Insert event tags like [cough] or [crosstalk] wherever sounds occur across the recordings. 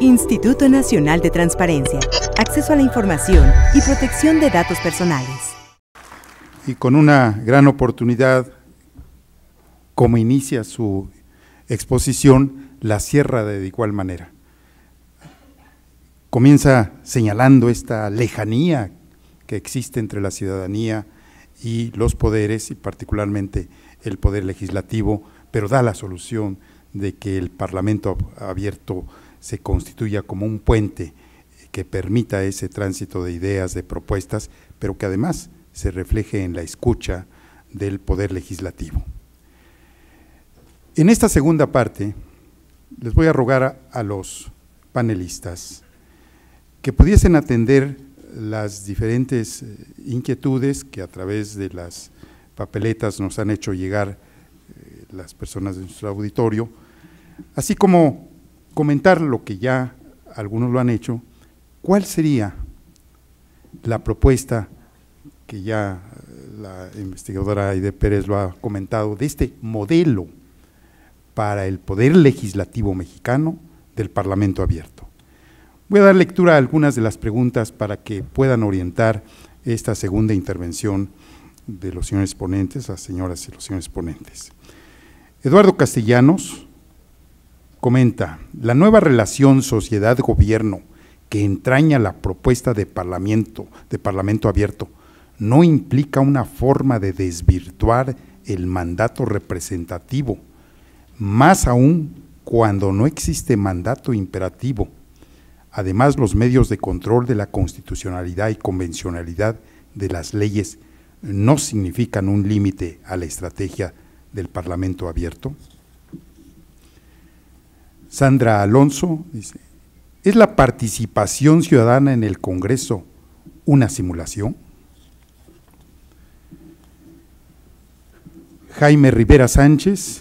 Instituto Nacional de Transparencia, Acceso a la Información y Protección de Datos Personales. Y con una gran oportunidad, como inicia su exposición, la cierra de igual manera. Comienza señalando esta lejanía que existe entre la ciudadanía y los poderes, y particularmente el poder legislativo, pero da la solución de que el Parlamento abierto se constituya como un puente que permita ese tránsito de ideas, de propuestas, pero que además se refleje en la escucha del Poder Legislativo. En esta segunda parte, les voy a rogar a, los panelistas que pudiesen atender las diferentes eh, inquietudes que a través de las papeletas nos han hecho llegar eh, las personas de nuestro auditorio, así como comentar lo que ya algunos lo han hecho, ¿cuál sería la propuesta que ya eh, la investigadora Aide Pérez lo ha comentado, de este modelo para el poder legislativo mexicano del Parlamento abierto? Voy a dar lectura a algunas de las preguntas para que puedan orientar esta segunda intervención de los señores ponentes, las señoras y los señores ponentes. Eduardo Castellanos Comenta, la nueva relación sociedad-gobierno que entraña la propuesta de parlamento, de parlamento abierto, no implica una forma de desvirtuar el mandato representativo, más aún cuando no existe mandato imperativo. Además, los medios de control de la constitucionalidad y convencionalidad de las leyes no significan un límite a la estrategia del Parlamento abierto. Sandra Alonso dice, ¿es la participación ciudadana en el Congreso una simulación? Jaime Rivera Sánchez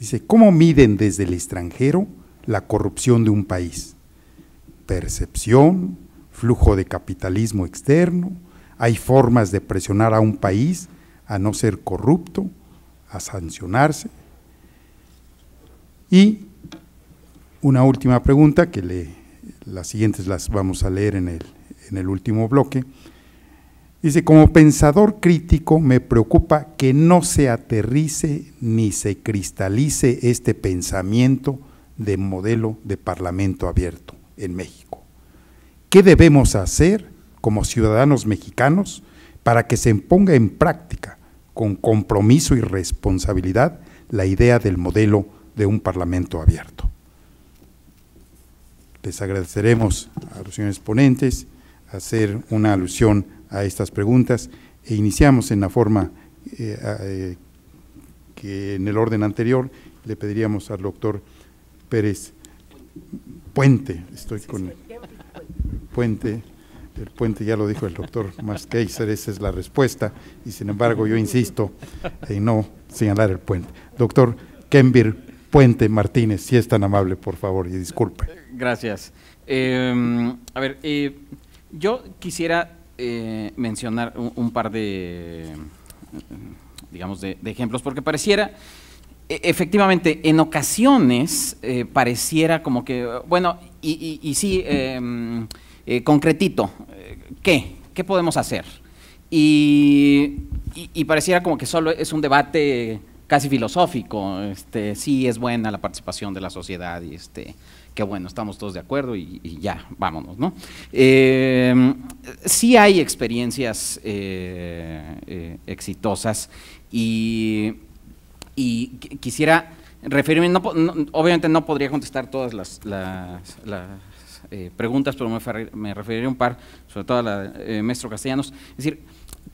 dice, ¿cómo miden desde el extranjero la corrupción de un país? Percepción, flujo de capitalismo externo, hay formas de presionar a un país a no ser corrupto, a sancionarse. Y una última pregunta, que las siguientes las vamos a leer en el, en el último bloque. Dice, como pensador crítico me preocupa que no se aterrice ni se cristalice este pensamiento de modelo de parlamento abierto en México. ¿Qué debemos hacer como ciudadanos mexicanos para que se ponga en práctica con compromiso y responsabilidad la idea del modelo de un parlamento abierto? Les agradeceremos a los señores ponentes hacer una alusión a estas preguntas e iniciamos en la forma eh, eh, que en el orden anterior le pediríamos al doctor Pérez Puente, estoy con Puente, el puente ya lo dijo el doctor Masqueiser, esa es la respuesta, y sin embargo yo insisto en no señalar el puente. Doctor Kenvir Puente Martínez, si es tan amable, por favor, y disculpe. Gracias. Em, a ver, eh, yo quisiera eh, mencionar un, par de, digamos, de, ejemplos, porque pareciera e, efectivamente, en ocasiones eh, pareciera como que, bueno, y, sí, em, concretito, ¿qué? ¿Qué podemos hacer? Y, y, pareciera como que solo es un debate casi filosófico, este, sí es buena la participación de la sociedad y este, que bueno, estamos todos de acuerdo y, ya, vámonos, ¿no? Eh, sí hay experiencias eh, eh, exitosas y, quisiera referirme, obviamente no podría contestar todas las, preguntas, pero me, referiré un par, sobre todo a la maestro Castellanos. Es decir,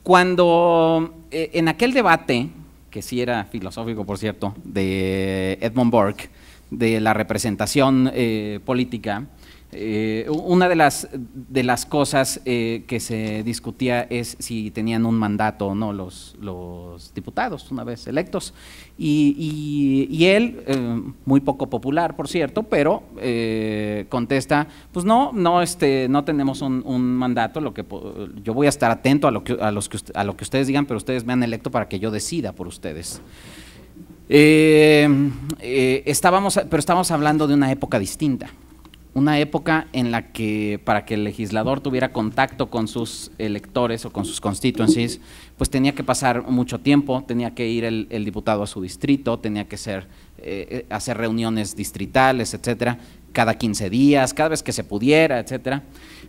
cuando en aquel debate, que sí era filosófico por cierto, de Edmund Burke, de la representación eh, política, eh, una de las, de las cosas eh, que se discutía es si tenían un mandato o no los, los diputados, una vez electos. Y, y, él, muy poco popular, por cierto, pero contesta, pues no, no, este, no tenemos un, un, mandato, lo que, yo voy a estar atento a lo a, los a lo que ustedes digan, pero ustedes me han electo para que yo decida por ustedes. Eh, eh, estábamos, pero estamos hablando de una época distinta, una época en la que para que el legislador tuviera contacto con sus electores o con sus constituencies, pues tenía que pasar mucho tiempo, tenía que ir el, diputado a su distrito, tenía que ser, eh, hacer reuniones distritales, etcétera, cada 15 días, cada vez que se pudiera, etcétera.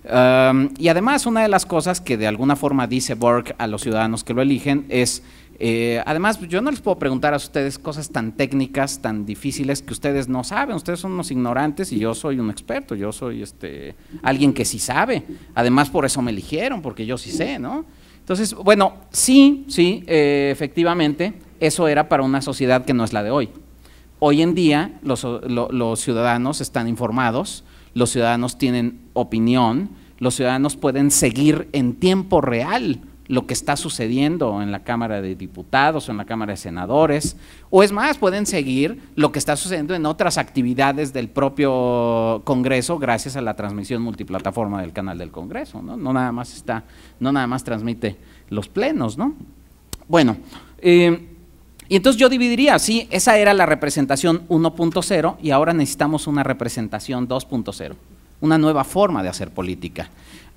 Um, y además una de las cosas que de alguna forma dice Borg a los ciudadanos que lo eligen es eh, además, yo no les puedo preguntar a ustedes cosas tan técnicas, tan difíciles que ustedes no saben. Ustedes son unos ignorantes y yo soy un experto, yo soy este, alguien que sí sabe. Además, por eso me eligieron, porque yo sí sé, ¿no? Entonces, bueno, sí, sí, eh, efectivamente, eso era para una sociedad que no es la de hoy. Hoy en día los ciudadanos están informados, los ciudadanos tienen opinión, los ciudadanos pueden seguir en tiempo real lo que está sucediendo en la Cámara de Diputados o en la Cámara de Senadores, o es más, pueden seguir lo que está sucediendo en otras actividades del propio Congreso gracias a la transmisión multiplataforma del canal del Congreso, ¿no? No nada más está, no nada más transmite los plenos, ¿no? Bueno, eh, y entonces yo dividiría, sí, esa era la representación 1.0 y ahora necesitamos una representación 2.0, una nueva forma de hacer política.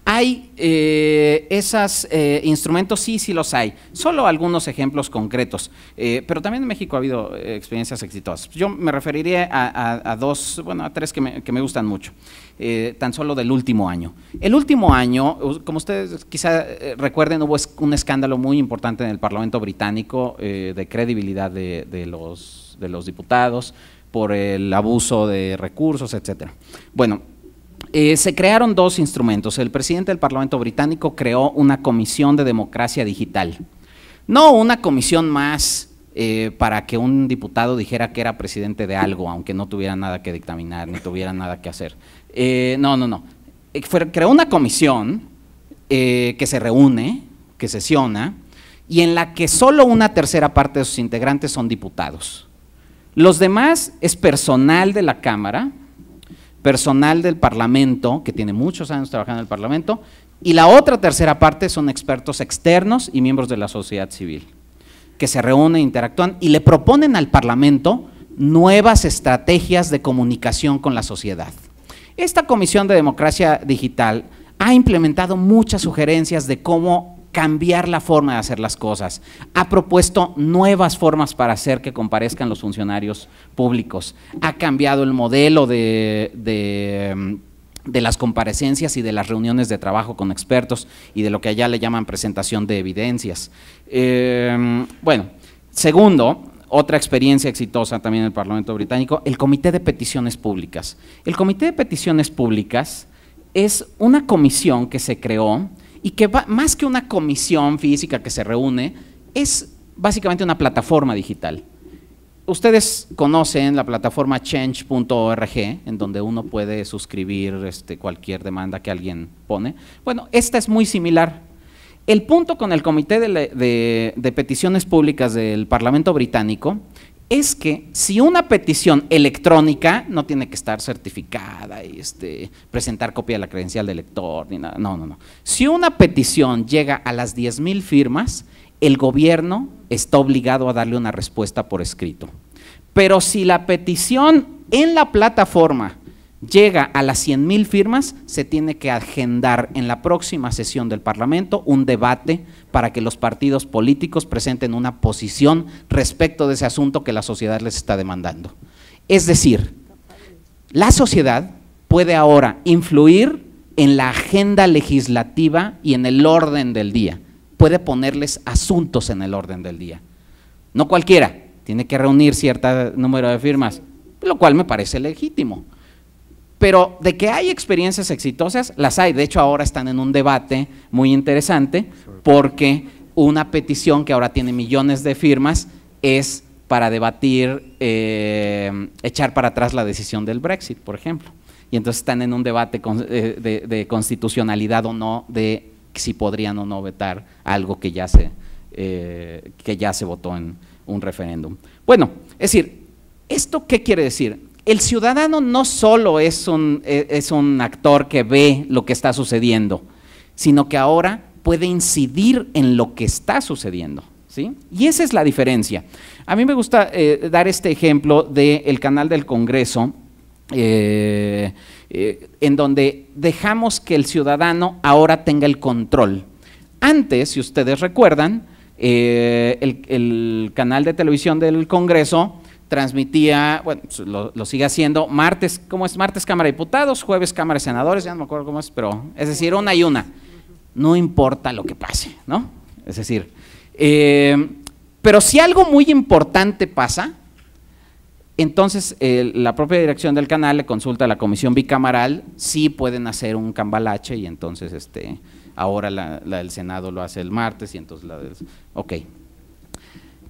¿Hay eh, esos eh, instrumentos? Sí, sí los hay. Solo algunos ejemplos concretos. Eh, pero también en México ha habido experiencias exitosas. Yo me referiría a, dos, bueno, a tres que me, gustan mucho. tan solo del último año. El último año, como ustedes quizá recuerden, hubo un escándalo muy importante en el Parlamento británico de credibilidad de, los, de los diputados por el abuso de recursos, etcétera. Bueno, eh, se crearon dos instrumentos. El presidente del Parlamento británico creó una comisión de democracia digital. No una comisión más eh, para que un diputado dijera que era presidente de algo, aunque no tuviera nada que dictaminar, ni tuviera nada que hacer. Eh, no, no, no. creó una comisión que se reúne, que sesiona, y en la que solo una tercera parte de sus integrantes son diputados. Los demás es personal de la Cámara, personal del Parlamento, que tiene muchos años trabajando en el Parlamento, y la otra tercera parte son expertos externos y miembros de la sociedad civil, que se reúnen, e interactúan y le proponen al Parlamento nuevas estrategias de comunicación con la sociedad. Esta Comisión de Democracia Digital ha implementado muchas sugerencias de cómo cambiar la forma de hacer las cosas. Ha propuesto nuevas formas para hacer que comparezcan los funcionarios públicos. Ha cambiado el modelo de, las comparecencias y de las reuniones de trabajo con expertos y de lo que allá le llaman presentación de evidencias. Em, bueno, segundo, otra experiencia exitosa también en el Parlamento Británico, el Comité de Peticiones Públicas. El Comité de Peticiones Públicas es una comisión que se creó y que más que una comisión física que se reúne, es básicamente una plataforma digital. Ustedes conocen la plataforma change.org, en donde uno puede suscribir este, cualquier demanda que alguien pone. Bueno, esta es muy similar. El punto con el Comité de Peticiones Públicas del Parlamento Británico es que si una petición electrónica no tiene que estar certificada y este, presentar copia de la credencial del elector, ni nada, no, no, no. Si una petición llega a las 10.000 firmas, el gobierno está obligado a darle una respuesta por escrito. Pero si la petición en la plataforma llega a las 100.000 firmas, se tiene que agendar en la próxima sesión del Parlamento un debate para que los partidos políticos presenten una posición respecto de ese asunto que la sociedad les está demandando. Es decir, la sociedad puede ahora influir en la agenda legislativa y en el orden del día, puede ponerles asuntos en el orden del día. No cualquiera, tiene que reunir cierto número de firmas, lo cual me parece legítimo. Pero de que hay experiencias exitosas, las hay. De hecho, ahora están en un debate muy interesante porque una petición que ahora tiene millones de firmas es para debatir, eh, echar para atrás la decisión del Brexit, por ejemplo. Y entonces están en un debate eh, de, constitucionalidad o no de si podrían o no vetar algo que ya se, eh, que ya se votó en un referéndum. Bueno, es decir, ¿esto qué quiere decir? el ciudadano no solo es un, e, es un actor que ve lo que está sucediendo, sino que ahora puede incidir en lo que está sucediendo. ¿Sí? Y esa es la diferencia. A mí me gusta eh, dar este ejemplo del canal del Congreso, eh, eh, en donde dejamos que el ciudadano ahora tenga el control. Antes, si ustedes recuerdan, el canal de televisión del Congreso transmitía, bueno, lo, sigue haciendo, martes, ¿cómo es? Martes Cámara de Diputados, jueves Cámara de Senadores, ya no me acuerdo cómo es, pero es decir, una y una. No importa lo que pase, ¿no? Es decir, eh, pero si algo muy importante pasa, entonces eh, la propia dirección del canal le consulta a la comisión bicameral si pueden hacer un cambalache y entonces este, ahora la, la del Senado lo hace el martes y entonces la del… Ok.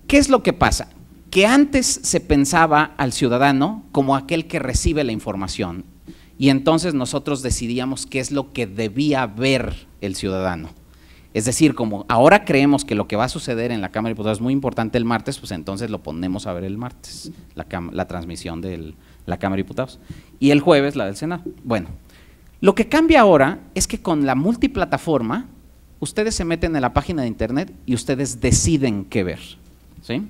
¿Qué es lo que pasa? que antes se pensaba al ciudadano como aquel que recibe la información y entonces nosotros decidíamos qué es lo que debía ver el ciudadano. Es decir, como ahora creemos que lo que va a suceder en la Cámara de Diputados es muy importante el martes, pues entonces lo ponemos a ver el martes, la, transmisión de la Cámara de Diputados. Y el jueves la del Senado. Bueno, lo que cambia ahora es que con la multiplataforma, ustedes se meten en la página de internet y ustedes deciden qué ver. ¿sí?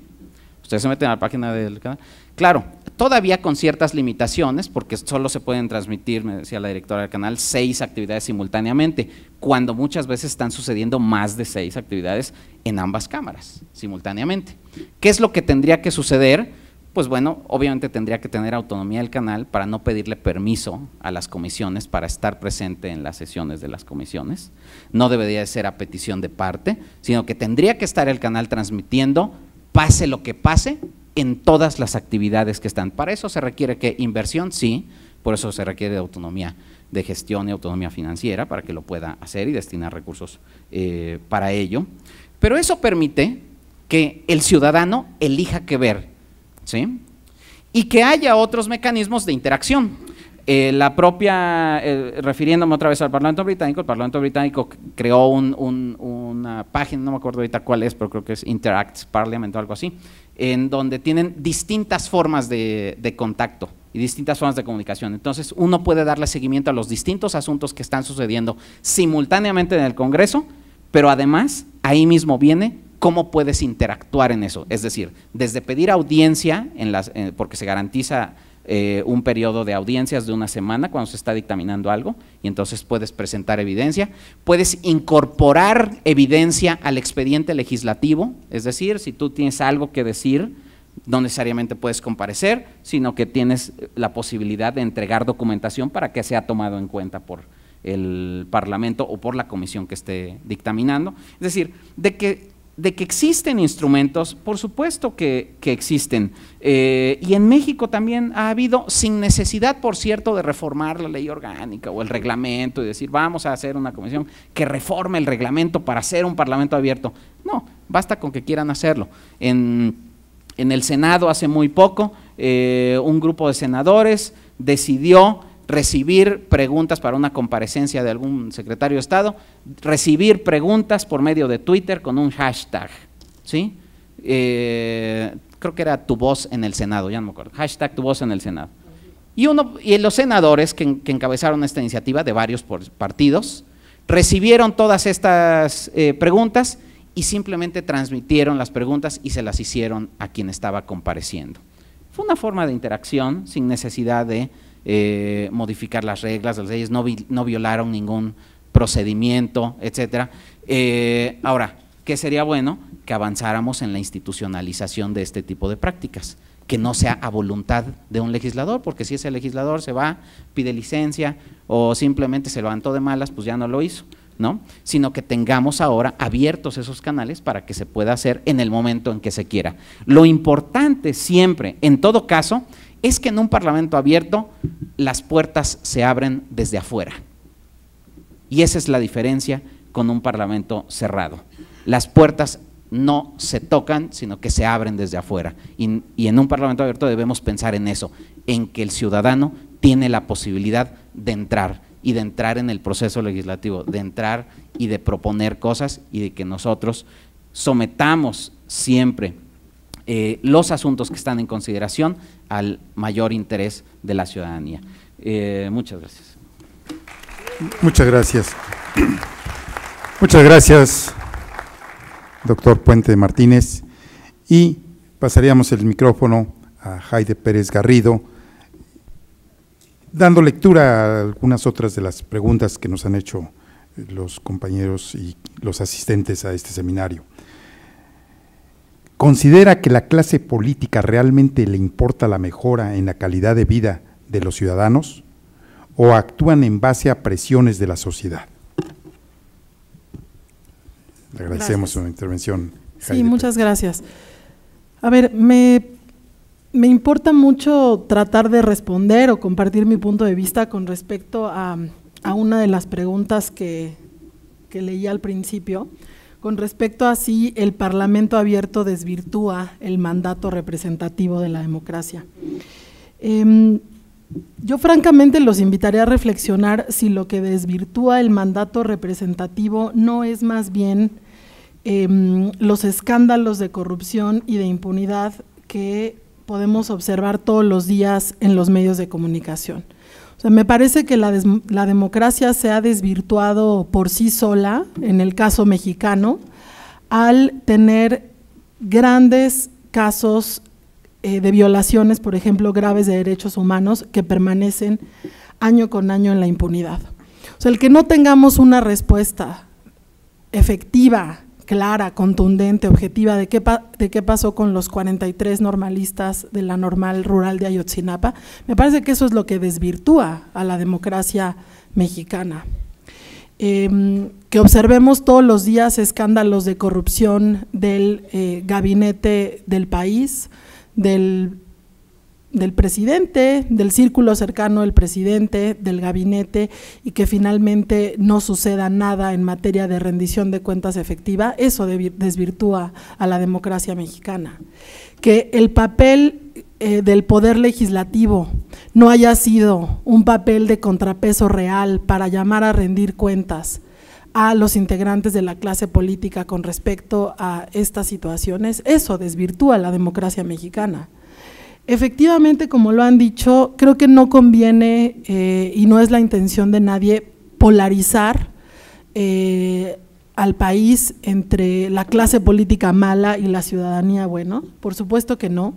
Ustedes se meten a la página del canal. Claro, todavía con ciertas limitaciones, porque solo se pueden transmitir, me decía la directora del canal, seis actividades simultáneamente, cuando muchas veces están sucediendo más de seis actividades en ambas cámaras, simultáneamente. ¿Qué es lo que tendría que suceder? Pues bueno, obviamente tendría que tener autonomía el canal para no pedirle permiso a las comisiones para estar presente en las sesiones de las comisiones. No debería ser a petición de parte, sino que tendría que estar el canal transmitiendo pase lo que pase, en todas las actividades que están. Para eso se requiere que inversión, sí, por eso se requiere autonomía de gestión y autonomía financiera para que lo pueda hacer y destinar recursos eh, para ello. Pero eso permite que el ciudadano elija qué ver, ¿sí? Y que haya otros mecanismos de interacción. Eh, la propia, eh, refiriéndome otra vez al Parlamento Británico, el Parlamento Británico creó una página, no me acuerdo ahorita cuál es, pero creo que es Interact Parliament o algo así, en donde tienen distintas formas de, contacto y distintas formas de comunicación. Entonces, uno puede darle seguimiento a los distintos asuntos que están sucediendo simultáneamente en el Congreso, pero además ahí mismo viene cómo puedes interactuar en eso. Es decir, desde pedir audiencia, en las, porque se garantiza eh, un periodo de audiencias de una semana cuando se está dictaminando algo y entonces puedes presentar evidencia. Puedes incorporar evidencia al expediente legislativo, es decir, si tú tienes algo que decir, no necesariamente puedes comparecer, sino que tienes eh, la posibilidad de entregar documentación para que sea tomado en cuenta por el Parlamento o por la comisión que esté dictaminando. Es decir, de que de que existen instrumentos, por supuesto que, existen. Eh, y en México también ha habido, sin necesidad, por cierto, de reformar la ley orgánica o el reglamento y decir, vamos a hacer una comisión que reforme el reglamento para hacer un parlamento abierto. No, basta con que quieran hacerlo. En, el Senado hace muy poco, eh, un grupo de senadores decidió recibir preguntas para una comparecencia de algún secretario de Estado, recibir preguntas por medio de Twitter con un hashtag, ¿sí? Eh, creo que era tu voz en el Senado, ya no me acuerdo, hashtag tu voz en el Senado. Y, uno, y los senadores que, encabezaron esta iniciativa de varios partidos recibieron todas estas eh, preguntas y simplemente transmitieron las preguntas y se las hicieron a quien estaba compareciendo. Fue una forma de interacción sin necesidad de eh, modificar las reglas, las leyes, no, no violaron ningún procedimiento, etcétera. Eh, ahora, ¿qué sería bueno? Que avanzáramos en la institucionalización de este tipo de prácticas, que no sea a voluntad de un legislador, porque si ese legislador se va, pide licencia o simplemente se levantó de malas, pues ya no lo hizo. ¿no? sino que tengamos ahora abiertos esos canales para que se pueda hacer en el momento en que se quiera. Lo importante siempre, en todo caso, es que en un Parlamento abierto las puertas se abren desde afuera. Y esa es la diferencia con un Parlamento cerrado. Las puertas no se tocan, sino que se abren desde afuera. Y, en un Parlamento abierto debemos pensar en eso, en que el ciudadano tiene la posibilidad de entrar y de entrar en el proceso legislativo, de entrar y de proponer cosas y de que nosotros sometamos siempre eh, los asuntos que están en consideración al mayor interés de la ciudadanía. Eh, muchas gracias. Muchas gracias. Muchas gracias, doctor Puente Martínez. Y pasaríamos el micrófono a Jaide Pérez Garrido, dando lectura a algunas otras de las preguntas que nos han hecho los compañeros y los asistentes a este seminario considera que la clase política realmente le importa la mejora en la calidad de vida de los ciudadanos o actúan en base a presiones de la sociedad? Le agradecemos su intervención. Sí, muchas gracias. A ver, me, importa mucho tratar de responder o compartir mi punto de vista con respecto a, a una de las preguntas que, que leí al principio con respecto a si el Parlamento abierto desvirtúa el mandato representativo de la democracia. Em, yo francamente los invitaré a reflexionar si lo que desvirtúa el mandato representativo no es más bien em, los escándalos de corrupción y de impunidad que podemos observar todos los días en los medios de comunicación me parece que la, democracia se ha desvirtuado por sí sola, en el caso mexicano, al tener grandes casos eh, de violaciones, por ejemplo, graves de derechos humanos, que permanecen año con año en la impunidad. O sea, el que no tengamos una respuesta efectiva clara, contundente, objetiva de qué, de qué pasó con los 43 normalistas de la normal rural de Ayotzinapa, me parece que eso es lo que desvirtúa a la democracia mexicana. Em, que observemos todos los días escándalos de corrupción del eh, gabinete del país, del del presidente, del círculo cercano del presidente, del gabinete, y que finalmente no suceda nada en materia de rendición de cuentas efectiva, eso desvirtúa a la democracia mexicana. Que el papel eh, del poder legislativo no haya sido un papel de contrapeso real para llamar a rendir cuentas, a los integrantes de la clase política con respecto a estas situaciones, eso desvirtúa a la democracia mexicana. Efectivamente, como lo han dicho, creo que no conviene eh, y no es la intención de nadie polarizar eh, al país entre la clase política mala y la ciudadanía buena. Por supuesto que no.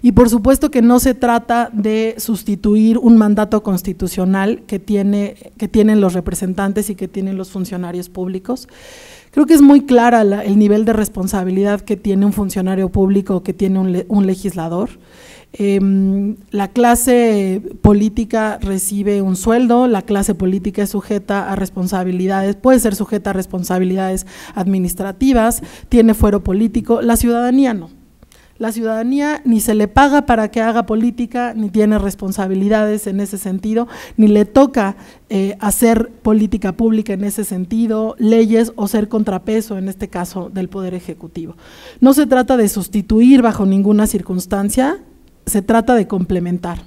Y por supuesto que no se trata de sustituir un mandato constitucional que, tiene, que tienen los representantes y que tienen los funcionarios públicos, Creo que es muy clara el nivel de responsabilidad que tiene un funcionario público, que tiene un, legislador. Em, la clase política recibe un sueldo, la clase política es sujeta a responsabilidades, puede ser sujeta a responsabilidades administrativas, tiene fuero político, la ciudadanía no. La ciudadanía ni se le paga para que haga política, ni tiene responsabilidades en ese sentido, ni le toca eh, hacer política pública en ese sentido, leyes o ser contrapeso, en este caso, del Poder Ejecutivo. No se trata de sustituir bajo ninguna circunstancia, se trata de complementar.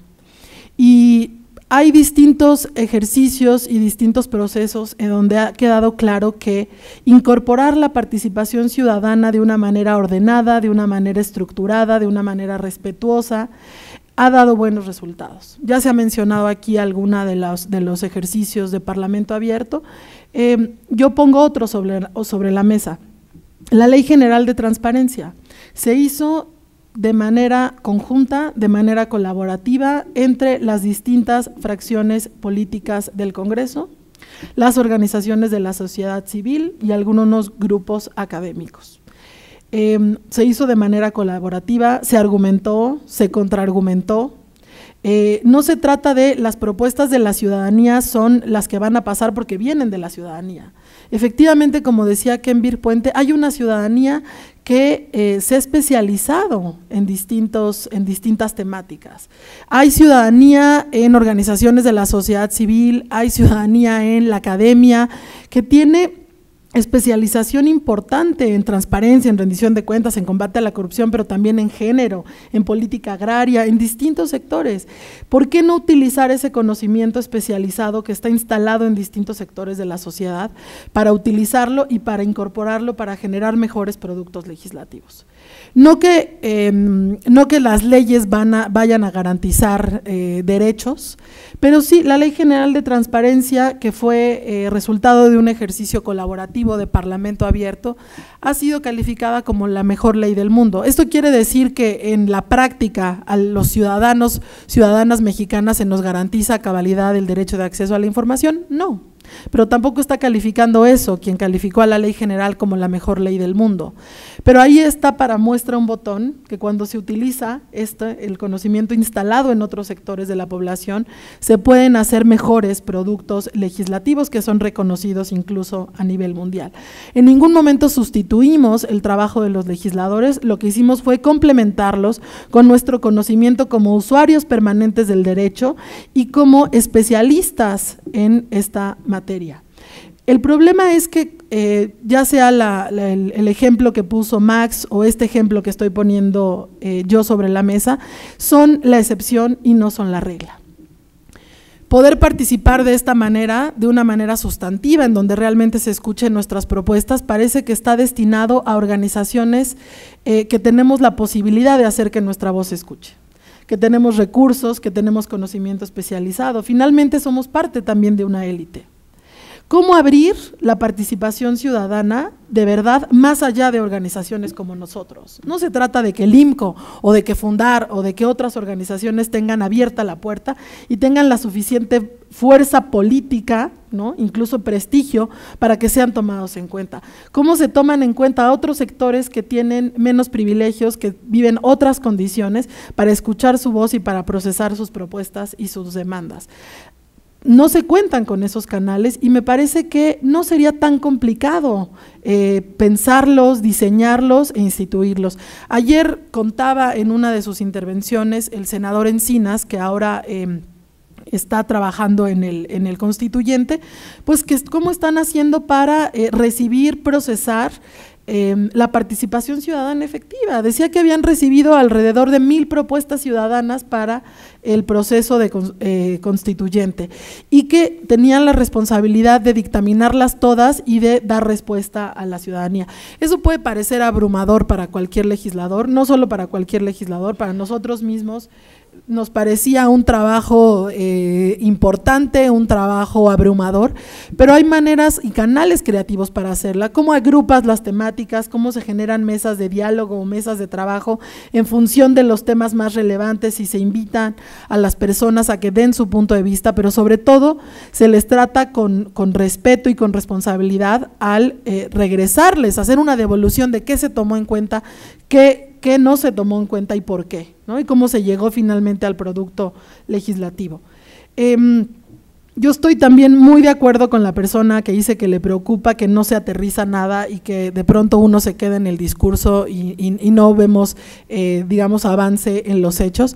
Y hay distintos ejercicios y distintos procesos en donde ha quedado claro que incorporar la participación ciudadana de una manera ordenada, de una manera estructurada, de una manera respetuosa, ha dado buenos resultados. Ya se ha mencionado aquí alguna de los, de los ejercicios de Parlamento Abierto. Em, yo pongo otro sobre, sobre la mesa. La Ley General de Transparencia. Se hizo de manera conjunta, de manera colaborativa entre las distintas fracciones políticas del Congreso, las organizaciones de la sociedad civil y algunos grupos académicos. Em, se hizo de manera colaborativa, se argumentó, se contraargumentó. Eh, no se trata de las propuestas de la ciudadanía son las que van a pasar porque vienen de la ciudadanía Efectivamente, como decía Kenvir Puente, hay una ciudadanía que eh, se ha especializado en, distintos, en distintas temáticas. Hay ciudadanía en organizaciones de la sociedad civil, hay ciudadanía en la academia, que tiene especialización importante en transparencia, en rendición de cuentas, en combate a la corrupción, pero también en género, en política agraria, en distintos sectores. ¿Por qué no utilizar ese conocimiento especializado que está instalado en distintos sectores de la sociedad para utilizarlo y para incorporarlo para generar mejores productos legislativos? Em, no que, las leyes van a, vayan a garantizar eh, derechos, pero sí la Ley General de Transparencia, que fue eh, resultado de un ejercicio colaborativo de Parlamento abierto, ha sido calificada como la mejor ley del mundo. Esto quiere decir que en la práctica a los ciudadanos, ciudadanas mexicanas se nos garantiza cabalidad el derecho de acceso a la información. No. Pero tampoco está calificando eso, quien calificó a la ley general como la mejor ley del mundo. Pero ahí está para muestra un botón que cuando se utiliza este, el conocimiento instalado en otros sectores de la población, se pueden hacer mejores productos legislativos que son reconocidos incluso a nivel mundial. En ningún momento sustituimos el trabajo de los legisladores, lo que hicimos fue complementarlos con nuestro conocimiento como usuarios permanentes del derecho y como especialistas en esta materia materia. El problema es que eh, ya sea el, ejemplo que puso Max o este ejemplo que estoy poniendo eh, yo sobre la mesa, son la excepción y no son la regla. Poder participar de esta manera, de una manera sustantiva, en donde realmente se escuchen nuestras propuestas, parece que está destinado a organizaciones eh, que tenemos la posibilidad de hacer que nuestra voz se escuche que tenemos recursos, que tenemos conocimiento especializado. Finalmente somos parte también de una élite cómo abrir la participación ciudadana de verdad más allá de organizaciones como nosotros. No se trata de que el IMCO o de que Fundar o de que otras organizaciones tengan abierta la puerta y tengan la suficiente fuerza política, ¿no? incluso prestigio, para que sean tomados en cuenta. ¿Cómo se toman en cuenta otros sectores que tienen menos privilegios, que viven otras condiciones, para escuchar su voz y para procesar sus propuestas y sus demandas? no se cuentan con esos canales y me parece que no sería tan complicado eh, pensarlos, diseñarlos e instituirlos. Ayer contaba en una de sus intervenciones el senador Encinas, que ahora... Em, está trabajando en el, en constituyente, pues que, cómo están haciendo para eh, recibir, procesar Em, la participación ciudadana efectiva. Decía que habían recibido alrededor de mil propuestas ciudadanas para el proceso de, eh, constituyente y que tenían la responsabilidad de dictaminarlas todas y de dar respuesta a la ciudadanía. Eso puede parecer abrumador para cualquier legislador, no solo para cualquier legislador, para nosotros mismos nos parecía un trabajo eh, importante, un trabajo abrumador, pero hay maneras y canales creativos para hacerla, cómo agrupas las temáticas, cómo se generan mesas de diálogo o mesas de trabajo en función de los temas más relevantes y se invitan a las personas a que den su punto de vista, pero sobre todo se les trata con, respeto y con responsabilidad al eh, regresarles, hacer una devolución de qué se tomó en cuenta, qué qué no se tomó en cuenta y por qué, ¿no? Y cómo se llegó finalmente al producto legislativo. Em, yo estoy también muy de acuerdo con la persona que dice que le preocupa que no se aterriza nada y que de pronto uno se queda en el discurso y, no vemos, eh, digamos, avance en los hechos.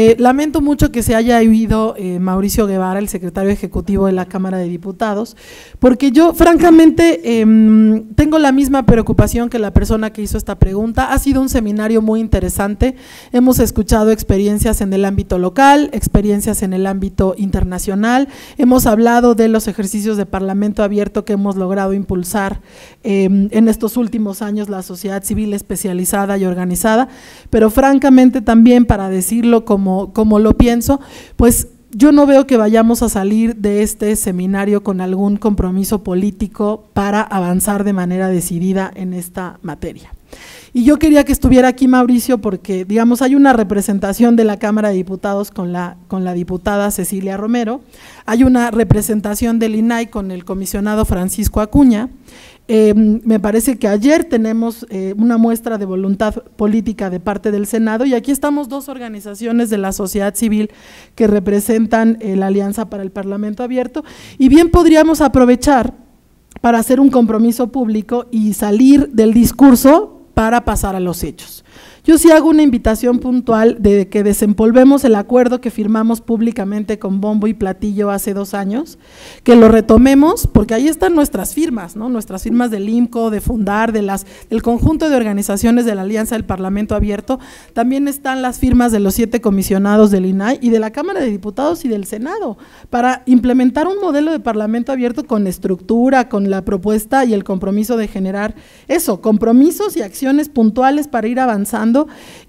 Eh, lamento mucho que se haya oído eh, Mauricio Guevara, el secretario ejecutivo de la Cámara de Diputados, porque yo francamente em, tengo la misma preocupación que la persona que hizo esta pregunta. Ha sido un seminario muy interesante. Hemos escuchado experiencias en el ámbito local, experiencias en el ámbito internacional. Hemos hablado de los ejercicios de Parlamento abierto que hemos logrado impulsar em, en estos últimos años la sociedad civil especializada y organizada, pero francamente también para decirlo como como, lo pienso, pues yo no veo que vayamos a salir de este seminario con algún compromiso político para avanzar de manera decidida en esta materia. Y yo quería que estuviera aquí Mauricio porque, digamos, hay una representación de la Cámara de Diputados con la, con la diputada Cecilia Romero, hay una representación del INAI con el comisionado Francisco Acuña, Em, me parece que ayer tenemos eh, una muestra de voluntad política de parte del Senado y aquí estamos dos organizaciones de la sociedad civil que representan eh, la Alianza para el Parlamento Abierto y bien podríamos aprovechar para hacer un compromiso público y salir del discurso para pasar a los hechos. Yo sí hago una invitación puntual de que desempolvemos el acuerdo que firmamos públicamente con Bombo y Platillo hace dos años, que lo retomemos, porque ahí están nuestras firmas, ¿no? nuestras firmas del IMCO, de Fundar, de las, del conjunto de organizaciones de la Alianza del Parlamento Abierto, también están las firmas de los siete comisionados del INAI y de la Cámara de Diputados y del Senado, para implementar un modelo de Parlamento Abierto con estructura, con la propuesta y el compromiso de generar eso, compromisos y acciones puntuales para ir avanzando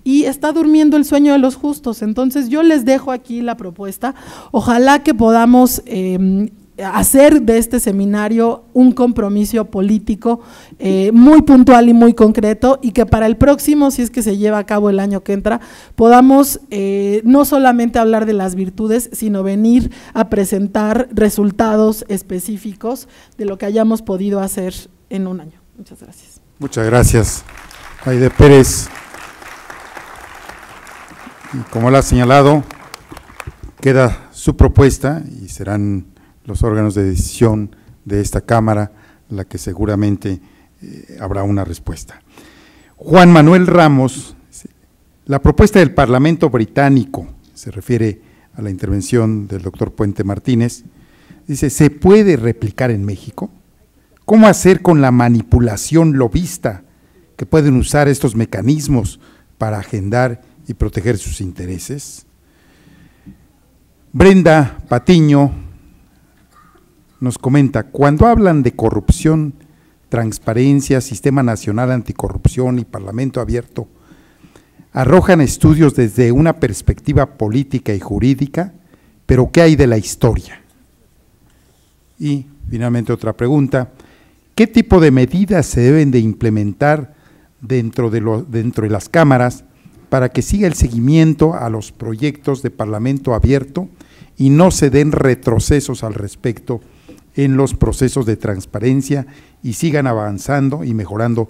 y está durmiendo el sueño de los justos. Entonces yo les dejo aquí la propuesta. Ojalá que podamos... Em, hacer de este seminario un compromiso político eh, muy puntual y muy concreto y que para el próximo, si es que se lleva a cabo el año que entra, podamos eh, no solamente hablar de las virtudes, sino venir a presentar resultados específicos de lo que hayamos podido hacer en un año. Muchas gracias. Muchas gracias. Aide Pérez. Como lo ha señalado, queda su propuesta y serán los órganos de decisión de esta Cámara la que seguramente eh, habrá una respuesta. Juan Manuel Ramos, la propuesta del Parlamento británico, se refiere a la intervención del doctor Puente Martínez, dice, ¿se puede replicar en México? ¿Cómo hacer con la manipulación lobista que pueden usar estos mecanismos para agendar y proteger sus intereses. Brenda Patiño nos comenta, cuando hablan de corrupción, transparencia, Sistema Nacional Anticorrupción y Parlamento Abierto, arrojan estudios desde una perspectiva política y jurídica, pero ¿qué hay de la historia? Y finalmente otra pregunta, ¿qué tipo de medidas se deben de implementar dentro de, dentro de las cámaras para que siga el seguimiento a los proyectos de Parlamento abierto y no se den retrocesos al respecto en los procesos de transparencia y sigan avanzando y mejorando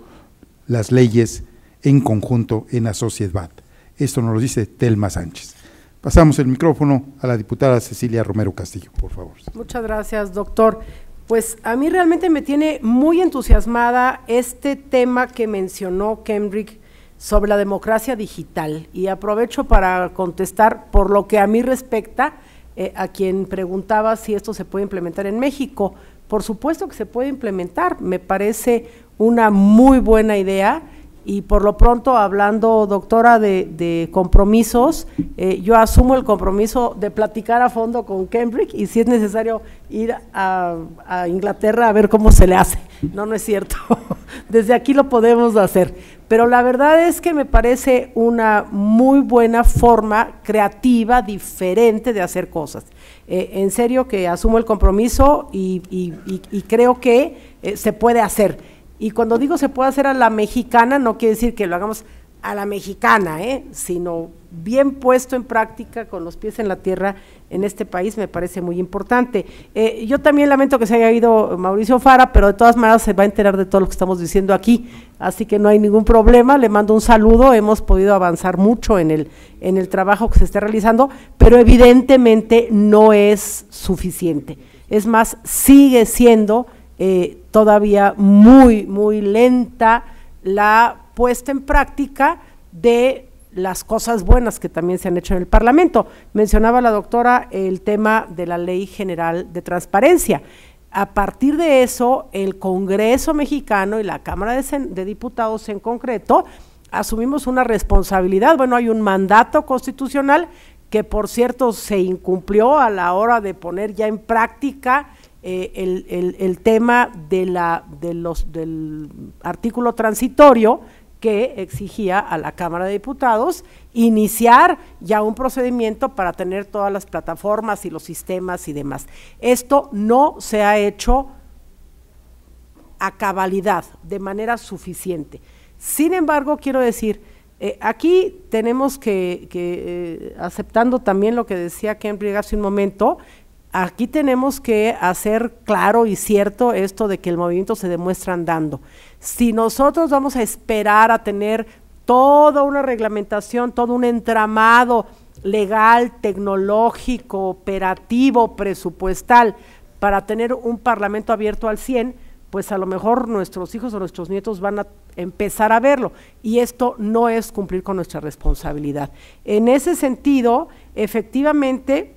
las leyes en conjunto en la sociedad. Esto nos lo dice Telma Sánchez. Pasamos el micrófono a la diputada Cecilia Romero Castillo, por favor. Muchas gracias, doctor. Pues a mí realmente me tiene muy entusiasmada este tema que mencionó Kendrick sobre la democracia digital y aprovecho para contestar por lo que a mí respecta eh, a quien preguntaba si esto se puede implementar en México. Por supuesto que se puede implementar, me parece una muy buena idea y por lo pronto, hablando doctora de, compromisos, eh, yo asumo el compromiso de platicar a fondo con Cambridge y si es necesario ir a, a Inglaterra a ver cómo se le hace. No, no es cierto. [laughs] Desde aquí lo podemos hacer. Pero la verdad es que me parece una muy buena forma creativa, diferente de hacer cosas. Eh, en serio que asumo el compromiso y, creo que eh, se puede hacer. Y cuando digo se puede hacer a la mexicana, no quiere decir que lo hagamos a la mexicana, ¿eh? sino bien puesto en práctica, con los pies en la tierra en este país, me parece muy importante. Eh, yo también lamento que se haya ido Mauricio Fara, pero de todas maneras se va a enterar de todo lo que estamos diciendo aquí, así que no hay ningún problema, le mando un saludo, hemos podido avanzar mucho en el, en el trabajo que se está realizando, pero evidentemente no es suficiente. Es más, sigue siendo eh, todavía muy, muy lenta la puesta en práctica de las cosas buenas que también se han hecho en el Parlamento. Mencionaba la doctora el tema de la Ley General de Transparencia. A partir de eso, el Congreso mexicano y la Cámara de, Diputados en concreto asumimos una responsabilidad. Bueno, hay un mandato constitucional que, por cierto, se incumplió a la hora de poner ya en práctica eh, el, tema del artículo transitorio que exigía a la Cámara de Diputados iniciar ya un procedimiento para tener todas las plataformas y los sistemas y demás. Esto no se ha hecho a cabalidad, de manera suficiente. Sin embargo, quiero decir, eh, aquí tenemos que, eh, aceptando también lo que decía Ken hace un momento, aquí tenemos que hacer claro y cierto esto de que el movimiento se demuestra andando. Si nosotros vamos a esperar a tener toda una reglamentación, todo un entramado legal, tecnológico, operativo, presupuestal, para tener un parlamento abierto al 100, pues a lo mejor nuestros hijos o nuestros nietos van a empezar a verlo. Y esto no es cumplir con nuestra responsabilidad. En ese sentido, efectivamente,